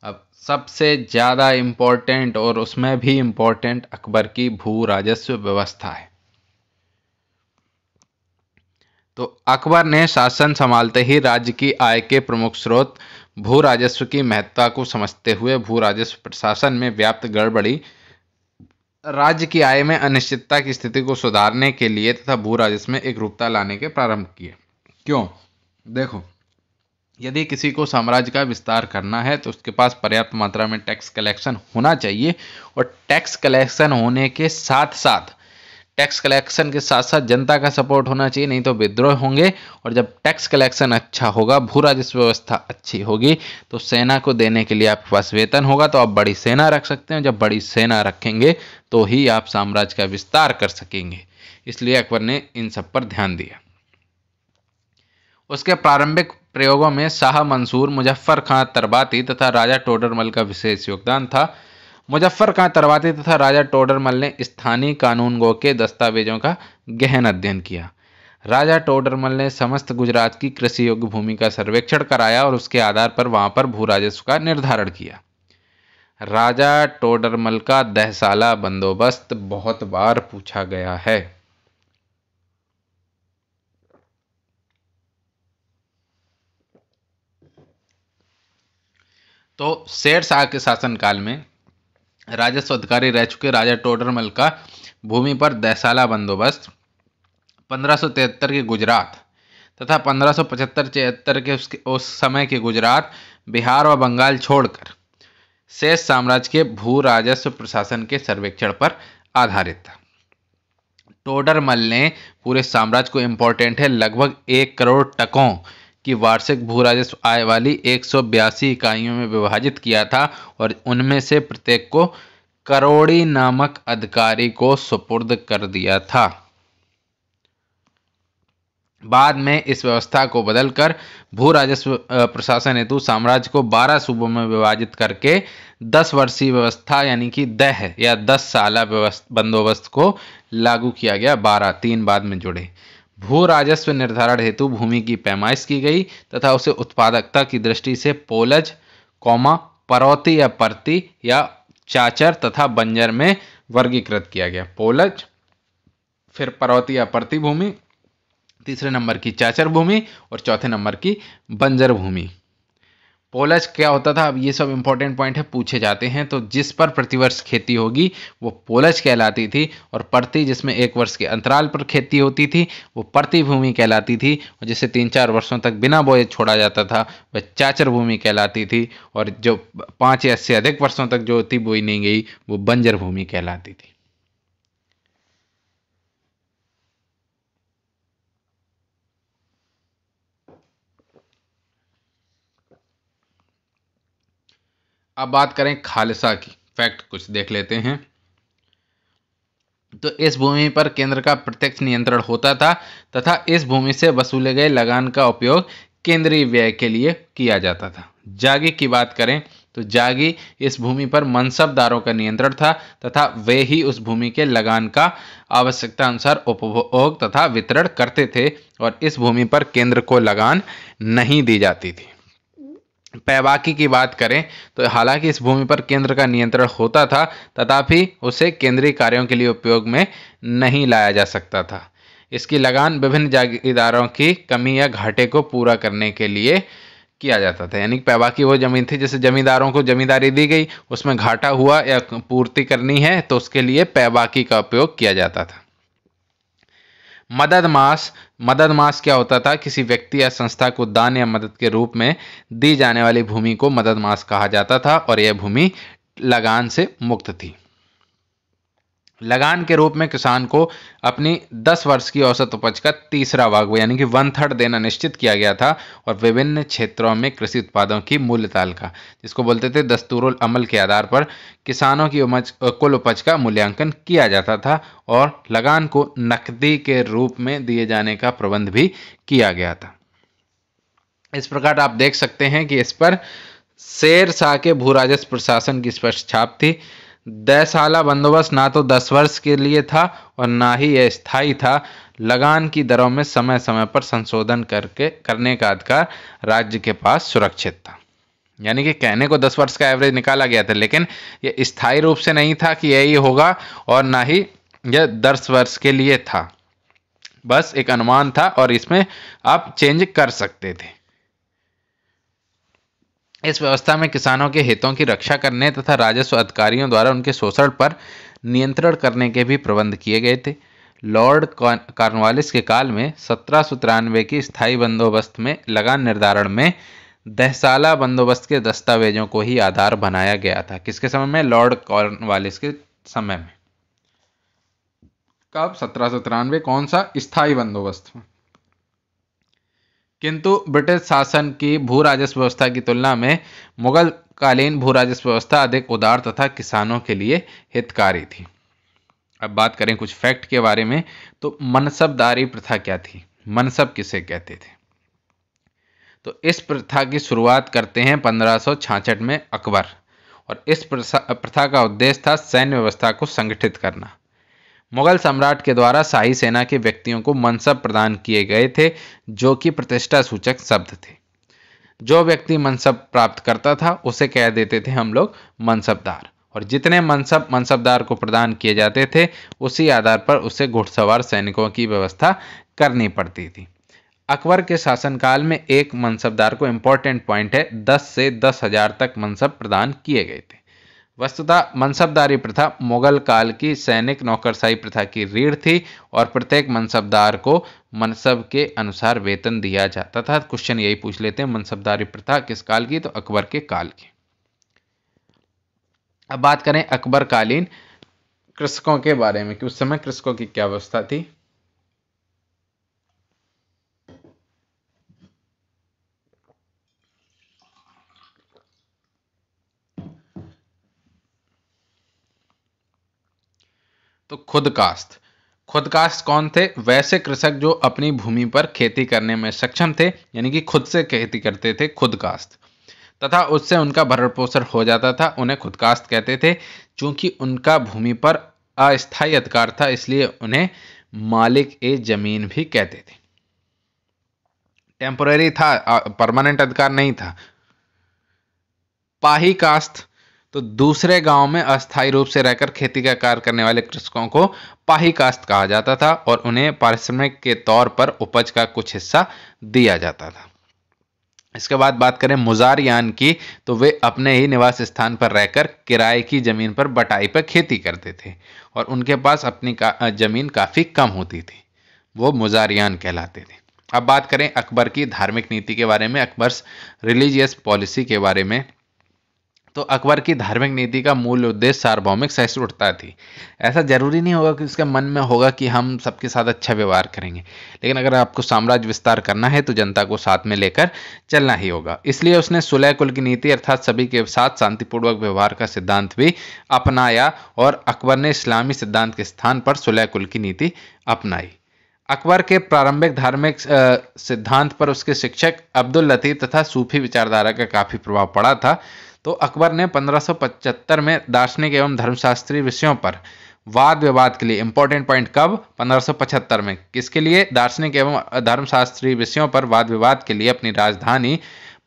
अब सबसे ज़्यादा इम्पॉर्टेंट और उसमें भी इम्पॉर्टेंट अकबर की भू राजस्व व्यवस्था है तो अकबर ने शासन संभालते ही राज्य की आय के प्रमुख स्रोत भू राजस्व की महत्ता को समझते हुए भू राजस्व प्रशासन में व्याप्त गड़बड़ी राज्य की आय में अनिश्चितता की स्थिति को सुधारने के लिए तथा भू राजस्व में एक रूपता लाने के प्रारंभ किए क्यों देखो यदि किसी को साम्राज्य का विस्तार करना है तो उसके पास पर्याप्त मात्रा में टैक्स कलेक्शन होना चाहिए और टैक्स कलेक्शन होने के साथ साथ टैक्स कलेक्शन के साथ साथ जनता का सपोर्ट होना चाहिए नहीं तो विद्रोह होंगे और जब टैक्स कलेक्शन अच्छा होगा भू राजस्व व्यवस्था अच्छी होगी तो सेना को देने के लिए आपके पास वेतन होगा तो आप बड़ी सेना रख सकते हैं जब बड़ी सेना रखेंगे तो ही आप साम्राज्य का विस्तार कर सकेंगे इसलिए अकबर ने इन सब पर ध्यान दिया उसके प्रारंभिक प्रयोगों में शाह मंसूर मुजफ्फर खां तरबाती तथा राजा टोडरमल का विशेष योगदान था मुजफ्फर खां तरवाती तथा राजा टोडरमल ने स्थानीय कानूनगो के दस्तावेजों का गहन अध्ययन किया राजा टोडरमल ने समस्त गुजरात की कृषि योग्य भूमि का सर्वेक्षण कराया और उसके आधार पर वहां पर भू राजस्व का निर्धारण किया राजा टोडरमल का दहसाला बंदोबस्त बहुत बार पूछा गया है तो शेर शाह के शासनकाल में राजस्व अधिकारी रह चुके राजा टोडरमल का भूमि पर दहसाला बंदोबस्त 1573 के गुजरात तथा 1575-76 के उसके उस समय के गुजरात बिहार और बंगाल छोड़कर शेष साम्राज्य के भू राजस्व प्रशासन के सर्वेक्षण पर आधारित था टोडरमल ने पूरे साम्राज्य को इम्पोर्टेंट है लगभग एक करोड़ टकों कि वार्षिक भू राजस्व आय वाली एक इकाइयों में विभाजित किया था और उनमें से प्रत्येक को करोड़ी नामक अधिकारी को सुपुर्द कर दिया था बाद में इस व्यवस्था को बदलकर भू राजस्व प्रशासन हेतु साम्राज्य को 12 सूबों में विभाजित करके 10 वर्षीय व्यवस्था यानी कि दह या 10 साल बंदोबस्त को लागू किया गया 12 तीन बाद में जुड़े भू राजस्व निर्धारण हेतु भूमि की पैमाइश की गई तथा उसे उत्पादकता की दृष्टि से पोलज कौमा परौती या परती या चाचर तथा बंजर में वर्गीकृत किया गया पोलज फिर परौती या परती भूमि तीसरे नंबर की चाचर भूमि और चौथे नंबर की बंजर भूमि पोलज क्या होता था अब ये सब इंपॉर्टेंट पॉइंट है पूछे जाते हैं तो जिस पर प्रतिवर्ष खेती होगी वो पोलज कहलाती थी और प्रति जिसमें एक वर्ष के अंतराल पर खेती होती थी वो प्रतिभूमि कहलाती थी और जिसे तीन चार वर्षों तक बिना बोए छोड़ा जाता था वह चाचर भूमि कहलाती थी और जो पाँच या से अधिक वर्षों तक जो होती बोई नहीं गई वो बंजर भूमि कहलाती थी अब बात करें खालसा की फैक्ट कुछ देख लेते हैं तो इस भूमि पर केंद्र का प्रत्यक्ष नियंत्रण होता था तथा इस भूमि से वसूले गए लगान का उपयोग केंद्रीय व्यय के लिए किया जाता था जागी की बात करें तो जागी इस भूमि पर मनसबदारों का नियंत्रण था तथा वे ही उस भूमि के लगान का आवश्यकता अनुसार उपभोग तथा वितरण करते थे और इस भूमि पर केंद्र को लगान नहीं दी जाती थी पैबाकी की बात करें तो हालांकि इस भूमि पर केंद्र का नियंत्रण होता था तथापि उसे केंद्रीय कार्यों के लिए उपयोग में नहीं लाया जा सकता था इसकी लगान विभिन्न जागीरदारों की कमी या घाटे को पूरा करने के लिए किया जाता था यानी पैबाकी वो ज़मीन थी जैसे ज़मींदारों को ज़मींदारी दी गई उसमें घाटा हुआ या पूर्ति करनी है तो उसके लिए पैबाकी का उपयोग किया जाता था मदद मास मदद मास क्या होता था किसी व्यक्ति या संस्था को दान या मदद के रूप में दी जाने वाली भूमि को मदद मास कहा जाता था और यह भूमि लगान से मुक्त थी लगान के रूप में किसान को अपनी 10 वर्ष की औसत उपज का तीसरा भाग यानी कि वन थर्ड देना निश्चित किया गया था और विभिन्न क्षेत्रों में कृषि उत्पादों की मूल्य तालिका जिसको बोलते थे दस्तूर अमल के आधार पर किसानों की उमज कुल उपज का मूल्यांकन किया जाता था और लगान को नकदी के रूप में दिए जाने का प्रबंध भी किया गया था इस प्रकार आप देख सकते हैं कि इस पर शेर शाह के राजस्व प्रशासन की स्पष्ट छाप थी दस साल बंदोबस्त ना तो दस वर्ष के लिए था और ना ही यह स्थायी था लगान की दरों में समय समय पर संशोधन करके करने का अधिकार राज्य के पास सुरक्षित था यानी कि कहने को दस वर्ष का एवरेज निकाला गया था लेकिन यह स्थायी रूप से नहीं था कि यही होगा और ना ही यह दस वर्ष के लिए था बस एक अनुमान था और इसमें आप चेंज कर सकते थे इस व्यवस्था में किसानों के हितों की रक्षा करने तथा राजस्व अधिकारियों द्वारा उनके शोषण पर नियंत्रण करने के भी प्रबंध किए गए थे लॉर्ड कार्नवालिस के काल में सत्रह सौ तिरानवे की स्थायी बंदोबस्त में लगान निर्धारण में दहसाला बंदोबस्त के दस्तावेजों को ही आधार बनाया गया था किसके समय में लॉर्ड कॉर्नवालिस के समय में कब सत्रह सौ तिरानवे कौन सा स्थायी बंदोबस्त में किंतु ब्रिटिश शासन की भू राजस्व व्यवस्था की तुलना में मुगल कालीन भू राजस्व व्यवस्था अधिक उदार तथा किसानों के लिए हितकारी थी अब बात करें कुछ फैक्ट के बारे में तो मनसबदारी प्रथा क्या थी मनसब किसे कहते थे तो इस प्रथा की शुरुआत करते हैं पंद्रह में अकबर और इस प्रथा का उद्देश्य था सैन्य व्यवस्था को संगठित करना मुगल सम्राट के द्वारा शाही सेना के व्यक्तियों को मनसब प्रदान किए गए थे जो कि प्रतिष्ठा सूचक शब्द थे जो व्यक्ति मनसब प्राप्त करता था उसे कह देते थे हम लोग मनसबदार और जितने मनसब मनसबदार को प्रदान किए जाते थे उसी आधार पर उसे घुड़सवार सैनिकों की व्यवस्था करनी पड़ती थी अकबर के शासनकाल में एक मनसबदार को इम्पोर्टेंट पॉइंट है दस से दस हजार तक मनसब प्रदान किए गए थे वस्तुतः मनसबदारी प्रथा मुगल काल की सैनिक नौकरशाही प्रथा की रीढ़ थी और प्रत्येक मनसबदार को मनसब के अनुसार वेतन दिया जाता था क्वेश्चन यही पूछ लेते हैं मनसबदारी प्रथा किस काल की तो अकबर के काल की अब बात करें अकबर कालीन कृषकों के बारे में कि उस समय कृषकों की क्या अवस्था थी तो खुद कास्त कौन थे वैसे कृषक जो अपनी भूमि पर खेती करने में सक्षम थे यानी कि खुद से खेती करते थे खुद कास्त तथा उससे उनका भरण पोषण हो जाता था उन्हें खुद कास्त कहते थे चूंकि उनका भूमि पर अस्थायी अधिकार था इसलिए उन्हें मालिक ए जमीन भी कहते थे टेम्पोरेरी था परमानेंट अधिकार नहीं था पाही कास्त तो दूसरे गांव में अस्थायी रूप से रहकर खेती का कार्य करने वाले कृषकों को पाही कास्त कहा जाता था और उन्हें पारिश्रमिक के तौर पर उपज का कुछ हिस्सा दिया जाता था इसके बाद बात करें मुजारियान की तो वे अपने ही निवास स्थान पर रहकर किराए की ज़मीन पर बटाई पर खेती करते थे और उनके पास अपनी का, ज़मीन काफ़ी कम होती थी वो मुजारियान कहलाते थे अब बात करें अकबर की धार्मिक नीति के बारे में अकबर रिलीजियस पॉलिसी के बारे में तो अकबर की धार्मिक नीति का मूल उद्देश्य सार्वभौमिक सहिष्णुता थी ऐसा जरूरी नहीं होगा कि उसके मन में होगा कि हम सबके साथ अच्छा व्यवहार करेंगे लेकिन अगर आपको साम्राज्य विस्तार करना है तो जनता को साथ में लेकर चलना ही होगा इसलिए उसने सुलह कुल की नीति अर्थात सभी के साथ शांतिपूर्वक व्यवहार का सिद्धांत भी अपनाया और अकबर ने इस्लामी सिद्धांत के स्थान पर सुलह कुल की नीति अपनाई अकबर के प्रारंभिक धार्मिक सिद्धांत पर उसके शिक्षक अब्दुल लतीफ़ तथा सूफी विचारधारा का काफ़ी प्रभाव पड़ा था तो अकबर ने 1575 में दार्शनिक एवं धर्मशास्त्रीय विषयों पर वाद विवाद के लिए इंपॉर्टेंट पॉइंट कब 1575 में किसके लिए दार्शनिक एवं धर्मशास्त्री विषयों पर वाद विवाद के लिए अपनी राजधानी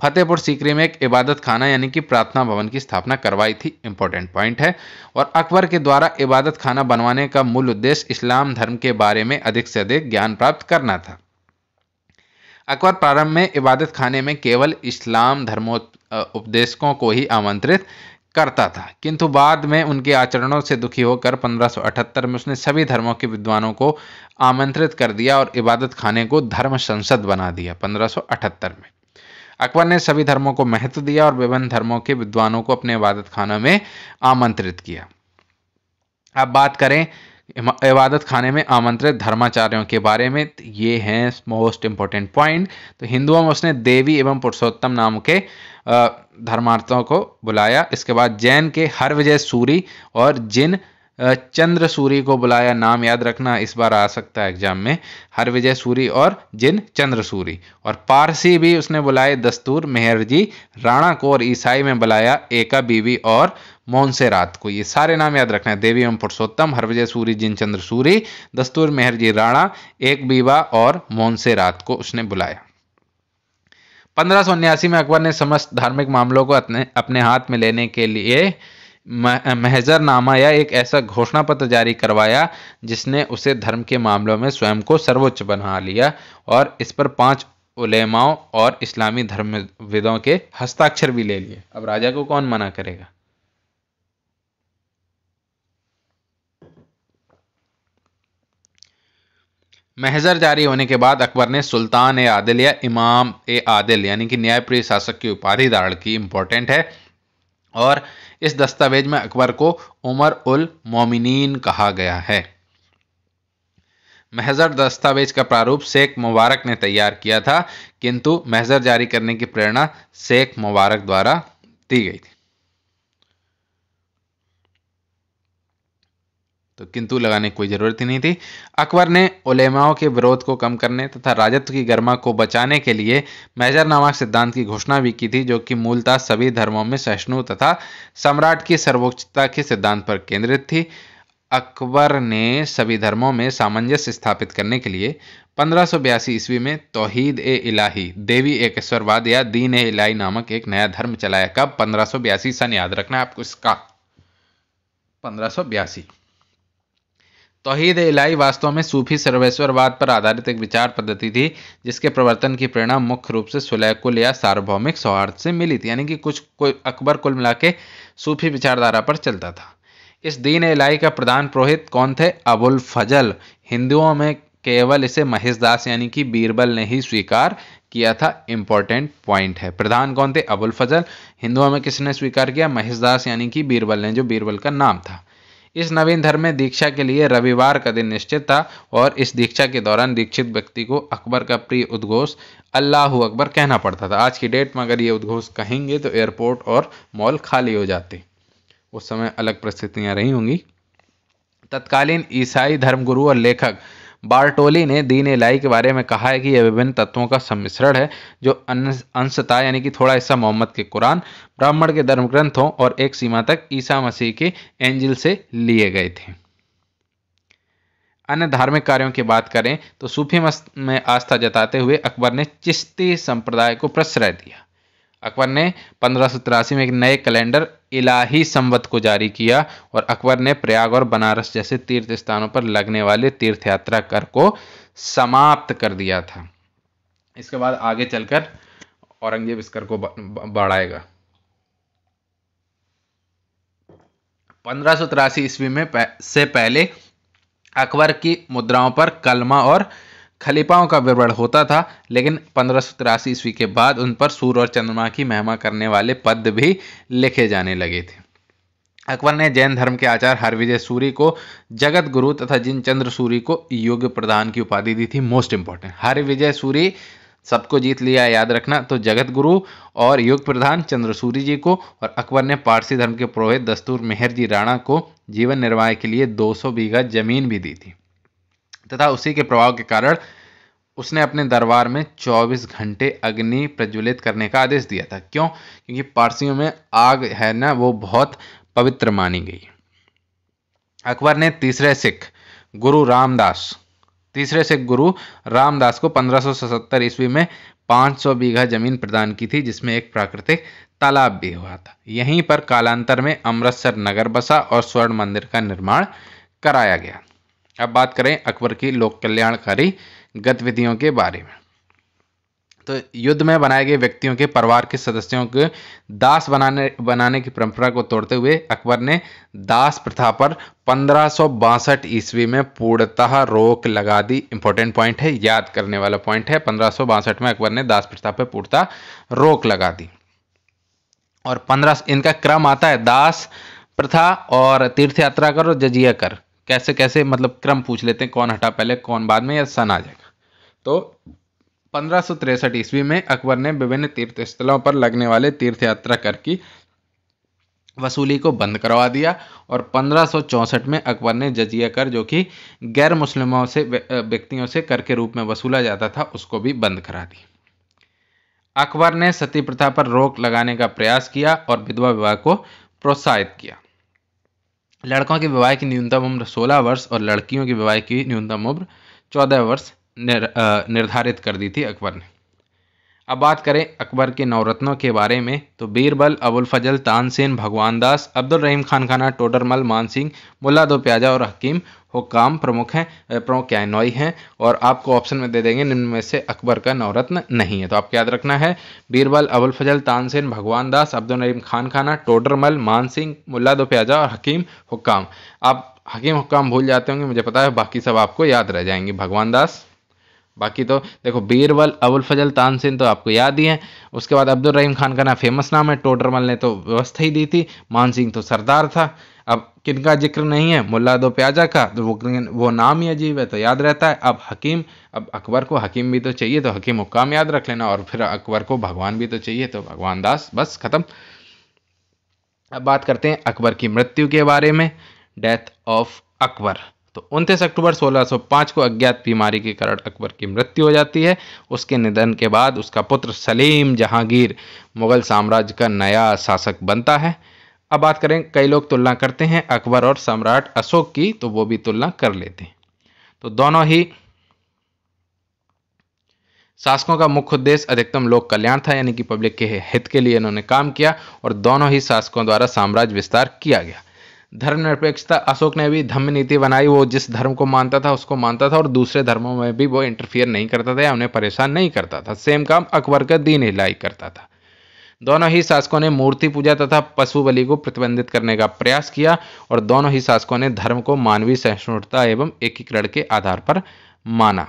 फतेहपुर सीकरी में एक इबादत खाना यानी कि प्रार्थना भवन की स्थापना करवाई थी इंपॉर्टेंट पॉइंट है और अकबर के द्वारा इबादत खाना बनवाने का मूल उद्देश्य इस्लाम धर्म के बारे में अधिक से अधिक ज्ञान प्राप्त करना था अकबर प्रारंभ में इबादत खाने में केवल इस्लाम धर्मो उपदेशकों को ही आमंत्रित करता था किंतु बाद में उनके आचरणों से दुखी होकर 1578 में उसने सभी धर्मों के विद्वानों को आमंत्रित कर दिया और इबादत खाने को धर्म संसद बना दिया 1578 में अकबर ने सभी धर्मों को महत्व दिया और विभिन्न धर्मों के विद्वानों को अपने इबादत खाना में आमंत्रित किया अब बात करें इबादत खाने में आमंत्रित धर्माचार्यों के बारे में ये हैं मोस्ट इम्पोर्टेंट पॉइंट तो हिंदुओं में उसने देवी एवं पुरुषोत्तम नाम के धर्मार्थों को बुलाया इसके बाद जैन के हर विजय सूरी और जिन चंद्र सूरी को बुलाया नाम याद रखना इस बार आ सकता है एग्जाम में हर विजय सूरी और जिन चंद्र सूरी और पारसी भी उसने बुलाए दस्तूर मेहर जी राणा को और ईसाई में बुलाया एका बीवी और मोनसेरात को ये सारे नाम याद रखना है देवी एवं पुरुषोत्तम हरविजय सूरी जिनचंद्र सूरी दस्तूर मेहरजी राणा एक बीवा और मोनसेरात को उसने बुलाया पंद्रह में अकबर ने समस्त धार्मिक मामलों को अपने अपने हाथ में लेने के लिए नामा या एक ऐसा घोषणा पत्र जारी करवाया जिसने उसे धर्म के मामलों में स्वयं को सर्वोच्च बना लिया और इस पर पांच उलेमाओं और इस्लामी धर्मविदों के हस्ताक्षर भी ले लिए अब राजा को कौन मना करेगा महजर जारी होने के बाद अकबर ने सुल्तान ए आदिल या इमाम ए आदिल यानी कि न्यायप्रिय शासक की उपाधि धारण की इम्पोर्टेंट है और इस दस्तावेज में अकबर को उमर उल मोमिनीन कहा गया है महजर दस्तावेज का प्रारूप शेख मुबारक ने तैयार किया था किंतु महजर जारी करने की प्रेरणा शेख मुबारक द्वारा दी गई थी तो किंतु लगाने की कोई ज़रूरत ही नहीं थी अकबर ने उलेमाओं के विरोध को कम करने तथा राजत्व की गर्मा को बचाने के लिए मेजर नामक सिद्धांत की घोषणा भी की थी जो कि मूलतः सभी धर्मों में सहिष्णु तथा सम्राट की सर्वोच्चता के सिद्धांत पर केंद्रित थी अकबर ने सभी धर्मों में सामंजस्य स्थापित करने के लिए पंद्रह ईस्वी में तोहीद ए इलाही देवी एकेश्वरवाद या दीन ए इलाही नामक एक नया धर्म चलाया कब पंद्रह सन याद रखना है आपको इसका पंद्रह तोहहीद इलाही वास्तव में सूफी सर्वेश्वरवाद पर आधारित एक विचार पद्धति थी जिसके प्रवर्तन की प्रेरणा मुख्य रूप से सुलह कुल या सार्वभौमिक सौहार्द से मिली थी यानी कि कुछ कोई अकबर कुल मिला के सूफी विचारधारा पर चलता था इस दीन इलाही का प्रधान पुरोहित कौन थे अबुल फजल हिंदुओं में केवल इसे महेशदास यानी कि बीरबल ने ही स्वीकार किया था इंपॉर्टेंट पॉइंट है प्रधान कौन थे अबुल फजल हिंदुओं में किसने स्वीकार किया महेशदास यानी कि बीरबल ने जो बीरबल का नाम था इस नवीन धर्म में दीक्षा के लिए रविवार का दिन निश्चित था और इस दीक्षा के दौरान दीक्षित व्यक्ति को अकबर का प्रिय उद्घोष अल्लाह अकबर कहना पड़ता था आज की डेट में अगर ये उद्घोष कहेंगे तो एयरपोर्ट और मॉल खाली हो जाते उस समय अलग परिस्थितियाँ रही होंगी तत्कालीन ईसाई धर्मगुरु और लेखक बार्टोली ने दीन लाई के बारे में कहा है कि यह विभिन्न तत्वों का सम्मिश्रण है जो अंशता यानी कि थोड़ा हिस्सा मोहम्मद के कुरान ब्राह्मण के धर्मग्रंथों और एक सीमा तक ईसा मसीह के एंजिल से लिए गए थे अन्य धार्मिक कार्यों की बात करें तो सूफी मस्त में आस्था जताते हुए अकबर ने चिश्ती संप्रदाय को प्रश्रय दिया अकबर ने पंद्रह में एक नए कैलेंडर इलाही संवत को जारी किया और अकबर ने प्रयाग और बनारस जैसे तीर्थ स्थानों पर लगने वाले तीर्थ यात्रा कर को समाप्त कर दिया था इसके बाद आगे चलकर औरंगजेब इस कर को बढ़ाएगा पंद्रह ईस्वी में से पहले अकबर की मुद्राओं पर कलमा और खलीफाओं का विवरण होता था लेकिन पंद्रह सौ तिरासी ईस्वी के बाद उन पर सूर्य और चंद्रमा की महिमा करने वाले पद भी लिखे जाने लगे थे अकबर ने जैन धर्म के आचार्य हरविजय सूरी को जगत गुरु तथा जिन चंद्र सूरी को योग्य प्रधान की उपाधि दी थी मोस्ट इंपॉर्टेंट हरविजय सूरी सबको जीत लिया याद रखना तो जगत गुरु और युग प्रधान चंद्र सूरी जी को और अकबर ने पारसी धर्म के पुरोहित दस्तूर मेहर जी राणा को जीवन निर्वाह के लिए 200 बीघा जमीन भी दी थी तथा उसी के प्रभाव के कारण उसने अपने दरबार में 24 घंटे अग्नि प्रज्वलित करने का आदेश दिया था क्यों क्योंकि पारसियों में आग है ना वो बहुत पवित्र मानी गई अकबर ने तीसरे सिख गुरु रामदास तीसरे सिख गुरु रामदास को 1577 ईस्वी में 500 बीघा जमीन प्रदान की थी जिसमें एक प्राकृतिक तालाब भी हुआ था यहीं पर कालांतर में अमृतसर नगर बसा और स्वर्ण मंदिर का निर्माण कराया गया अब बात करें अकबर की लोक कल्याणकारी गतिविधियों के बारे में तो युद्ध में बनाए गए व्यक्तियों के परिवार के सदस्यों के दास बनाने बनाने की परंपरा को तोड़ते हुए अकबर ने दास प्रथा पर पंद्रह ईस्वी में पूर्णतः रोक लगा दी इंपॉर्टेंट पॉइंट है याद करने वाला पॉइंट है पंद्रह में अकबर ने दास प्रथा पर पूर्णतः रोक लगा दी और पंद्रह इनका क्रम आता है दास प्रथा और तीर्थ यात्रा कर और जजिया कर कैसे कैसे मतलब क्रम पूछ लेते हैं कौन हटा पहले कौन बाद में या सन आ जाएगा तो पंद्रह सौ तिरसठ ईस्वी में अकबर ने विभिन्न तीर्थ स्थलों पर लगने वाले तीर्थ यात्रा कर की वसूली को बंद करवा दिया और पंद्रह में अकबर ने जजिया कर जो कि गैर मुस्लिमों से व्यक्तियों से कर के रूप में वसूला जाता था उसको भी बंद करा दी अकबर ने सती प्रथा पर रोक लगाने का प्रयास किया और विधवा विवाह को प्रोत्साहित किया लड़कों के विवाह की न्यूनतम उम्र 16 वर्ष और लड़कियों के विवाह की न्यूनतम उम्र 14 वर्ष निर्धारित कर दी थी अकबर ने अब बात करें अकबर के नवरत्नों के बारे में तो बीरबल अबुल फजल तानसेन भगवान दास अब्दुल रहीम खान खाना टोडरमल मान सिंह मुला दो प्याजा और हकीम हुकाम प्रमुख हैं प्रमुख कैनोई हैं और आपको ऑप्शन में दे देंगे निम्न में से अकबर का नवरत्न नहीं है तो आपको याद रखना है बीरबल अबुल फजल तानसेन भगवान दास अब्दुल रहीम खान खाना टोडरमल मान सिंह मुला दो प्याजा और हकीम हुकाम आप हकीम हुकाम भूल जाते होंगे मुझे पता है बाकी सब आपको याद रह जाएंगे भगवान दास बाकी तो देखो बीरबल अबुल फजल तानसिन तो आपको याद ही है उसके बाद अब्दुल रहीम खान का ना फेमस नाम है टोडरमल ने तो व्यवस्था ही दी थी मान सिंह तो सरदार था अब किन का जिक्र नहीं है मुल्ला दो प्याजा का तो वो वो नाम ही अजीब है तो याद रहता है अब हकीम अब अकबर को हकीम भी तो चाहिए तो हकीम हुक्काम याद रख लेना और फिर अकबर को भगवान भी तो चाहिए तो भगवान दास बस ख़त्म अब बात करते हैं अकबर की मृत्यु के बारे में डेथ ऑफ अकबर तो उनतीस अक्टूबर 1605 को अज्ञात बीमारी के कारण अकबर की मृत्यु हो जाती है उसके निधन के बाद उसका पुत्र सलीम जहांगीर मुगल साम्राज्य का नया शासक बनता है अब बात करें कई लोग तुलना करते हैं अकबर और सम्राट अशोक की तो वो भी तुलना कर लेते हैं तो दोनों ही शासकों का मुख्य उद्देश्य अधिकतम लोक कल्याण था यानी कि पब्लिक के हित के लिए इन्होंने काम किया और दोनों ही शासकों द्वारा साम्राज्य विस्तार किया गया धर्मनिरपेक्षता अशोक ने भी धम्म नीति बनाई वो जिस धर्म को मानता था उसको मानता था और दूसरे धर्मों में भी वो इंटरफियर नहीं करता था या उन्हें परेशान नहीं करता था सेम काम अकबर का दीन इलाई करता था दोनों ही शासकों ने मूर्ति पूजा तथा पशु बलि को प्रतिबंधित करने का प्रयास किया और दोनों ही शासकों ने धर्म को मानवीय सहिष्णुता एवं एकीकरण के आधार पर माना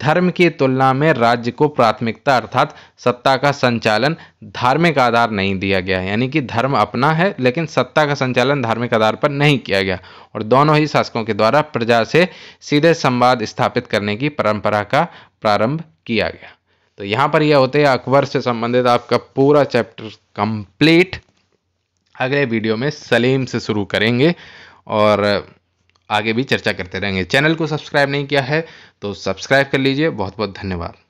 धर्म की तुलना में राज्य को प्राथमिकता अर्थात सत्ता का संचालन धार्मिक आधार नहीं दिया गया यानी कि धर्म अपना है लेकिन सत्ता का संचालन धार्मिक आधार पर नहीं किया गया और दोनों ही शासकों के द्वारा प्रजा से सीधे संवाद स्थापित करने की परंपरा का प्रारंभ किया गया तो यहाँ पर यह होते हैं अकबर से संबंधित आपका पूरा चैप्टर कंप्लीट अगले वीडियो में सलीम से शुरू करेंगे और आगे भी चर्चा करते रहेंगे चैनल को सब्सक्राइब नहीं किया है तो सब्सक्राइब कर लीजिए बहुत बहुत धन्यवाद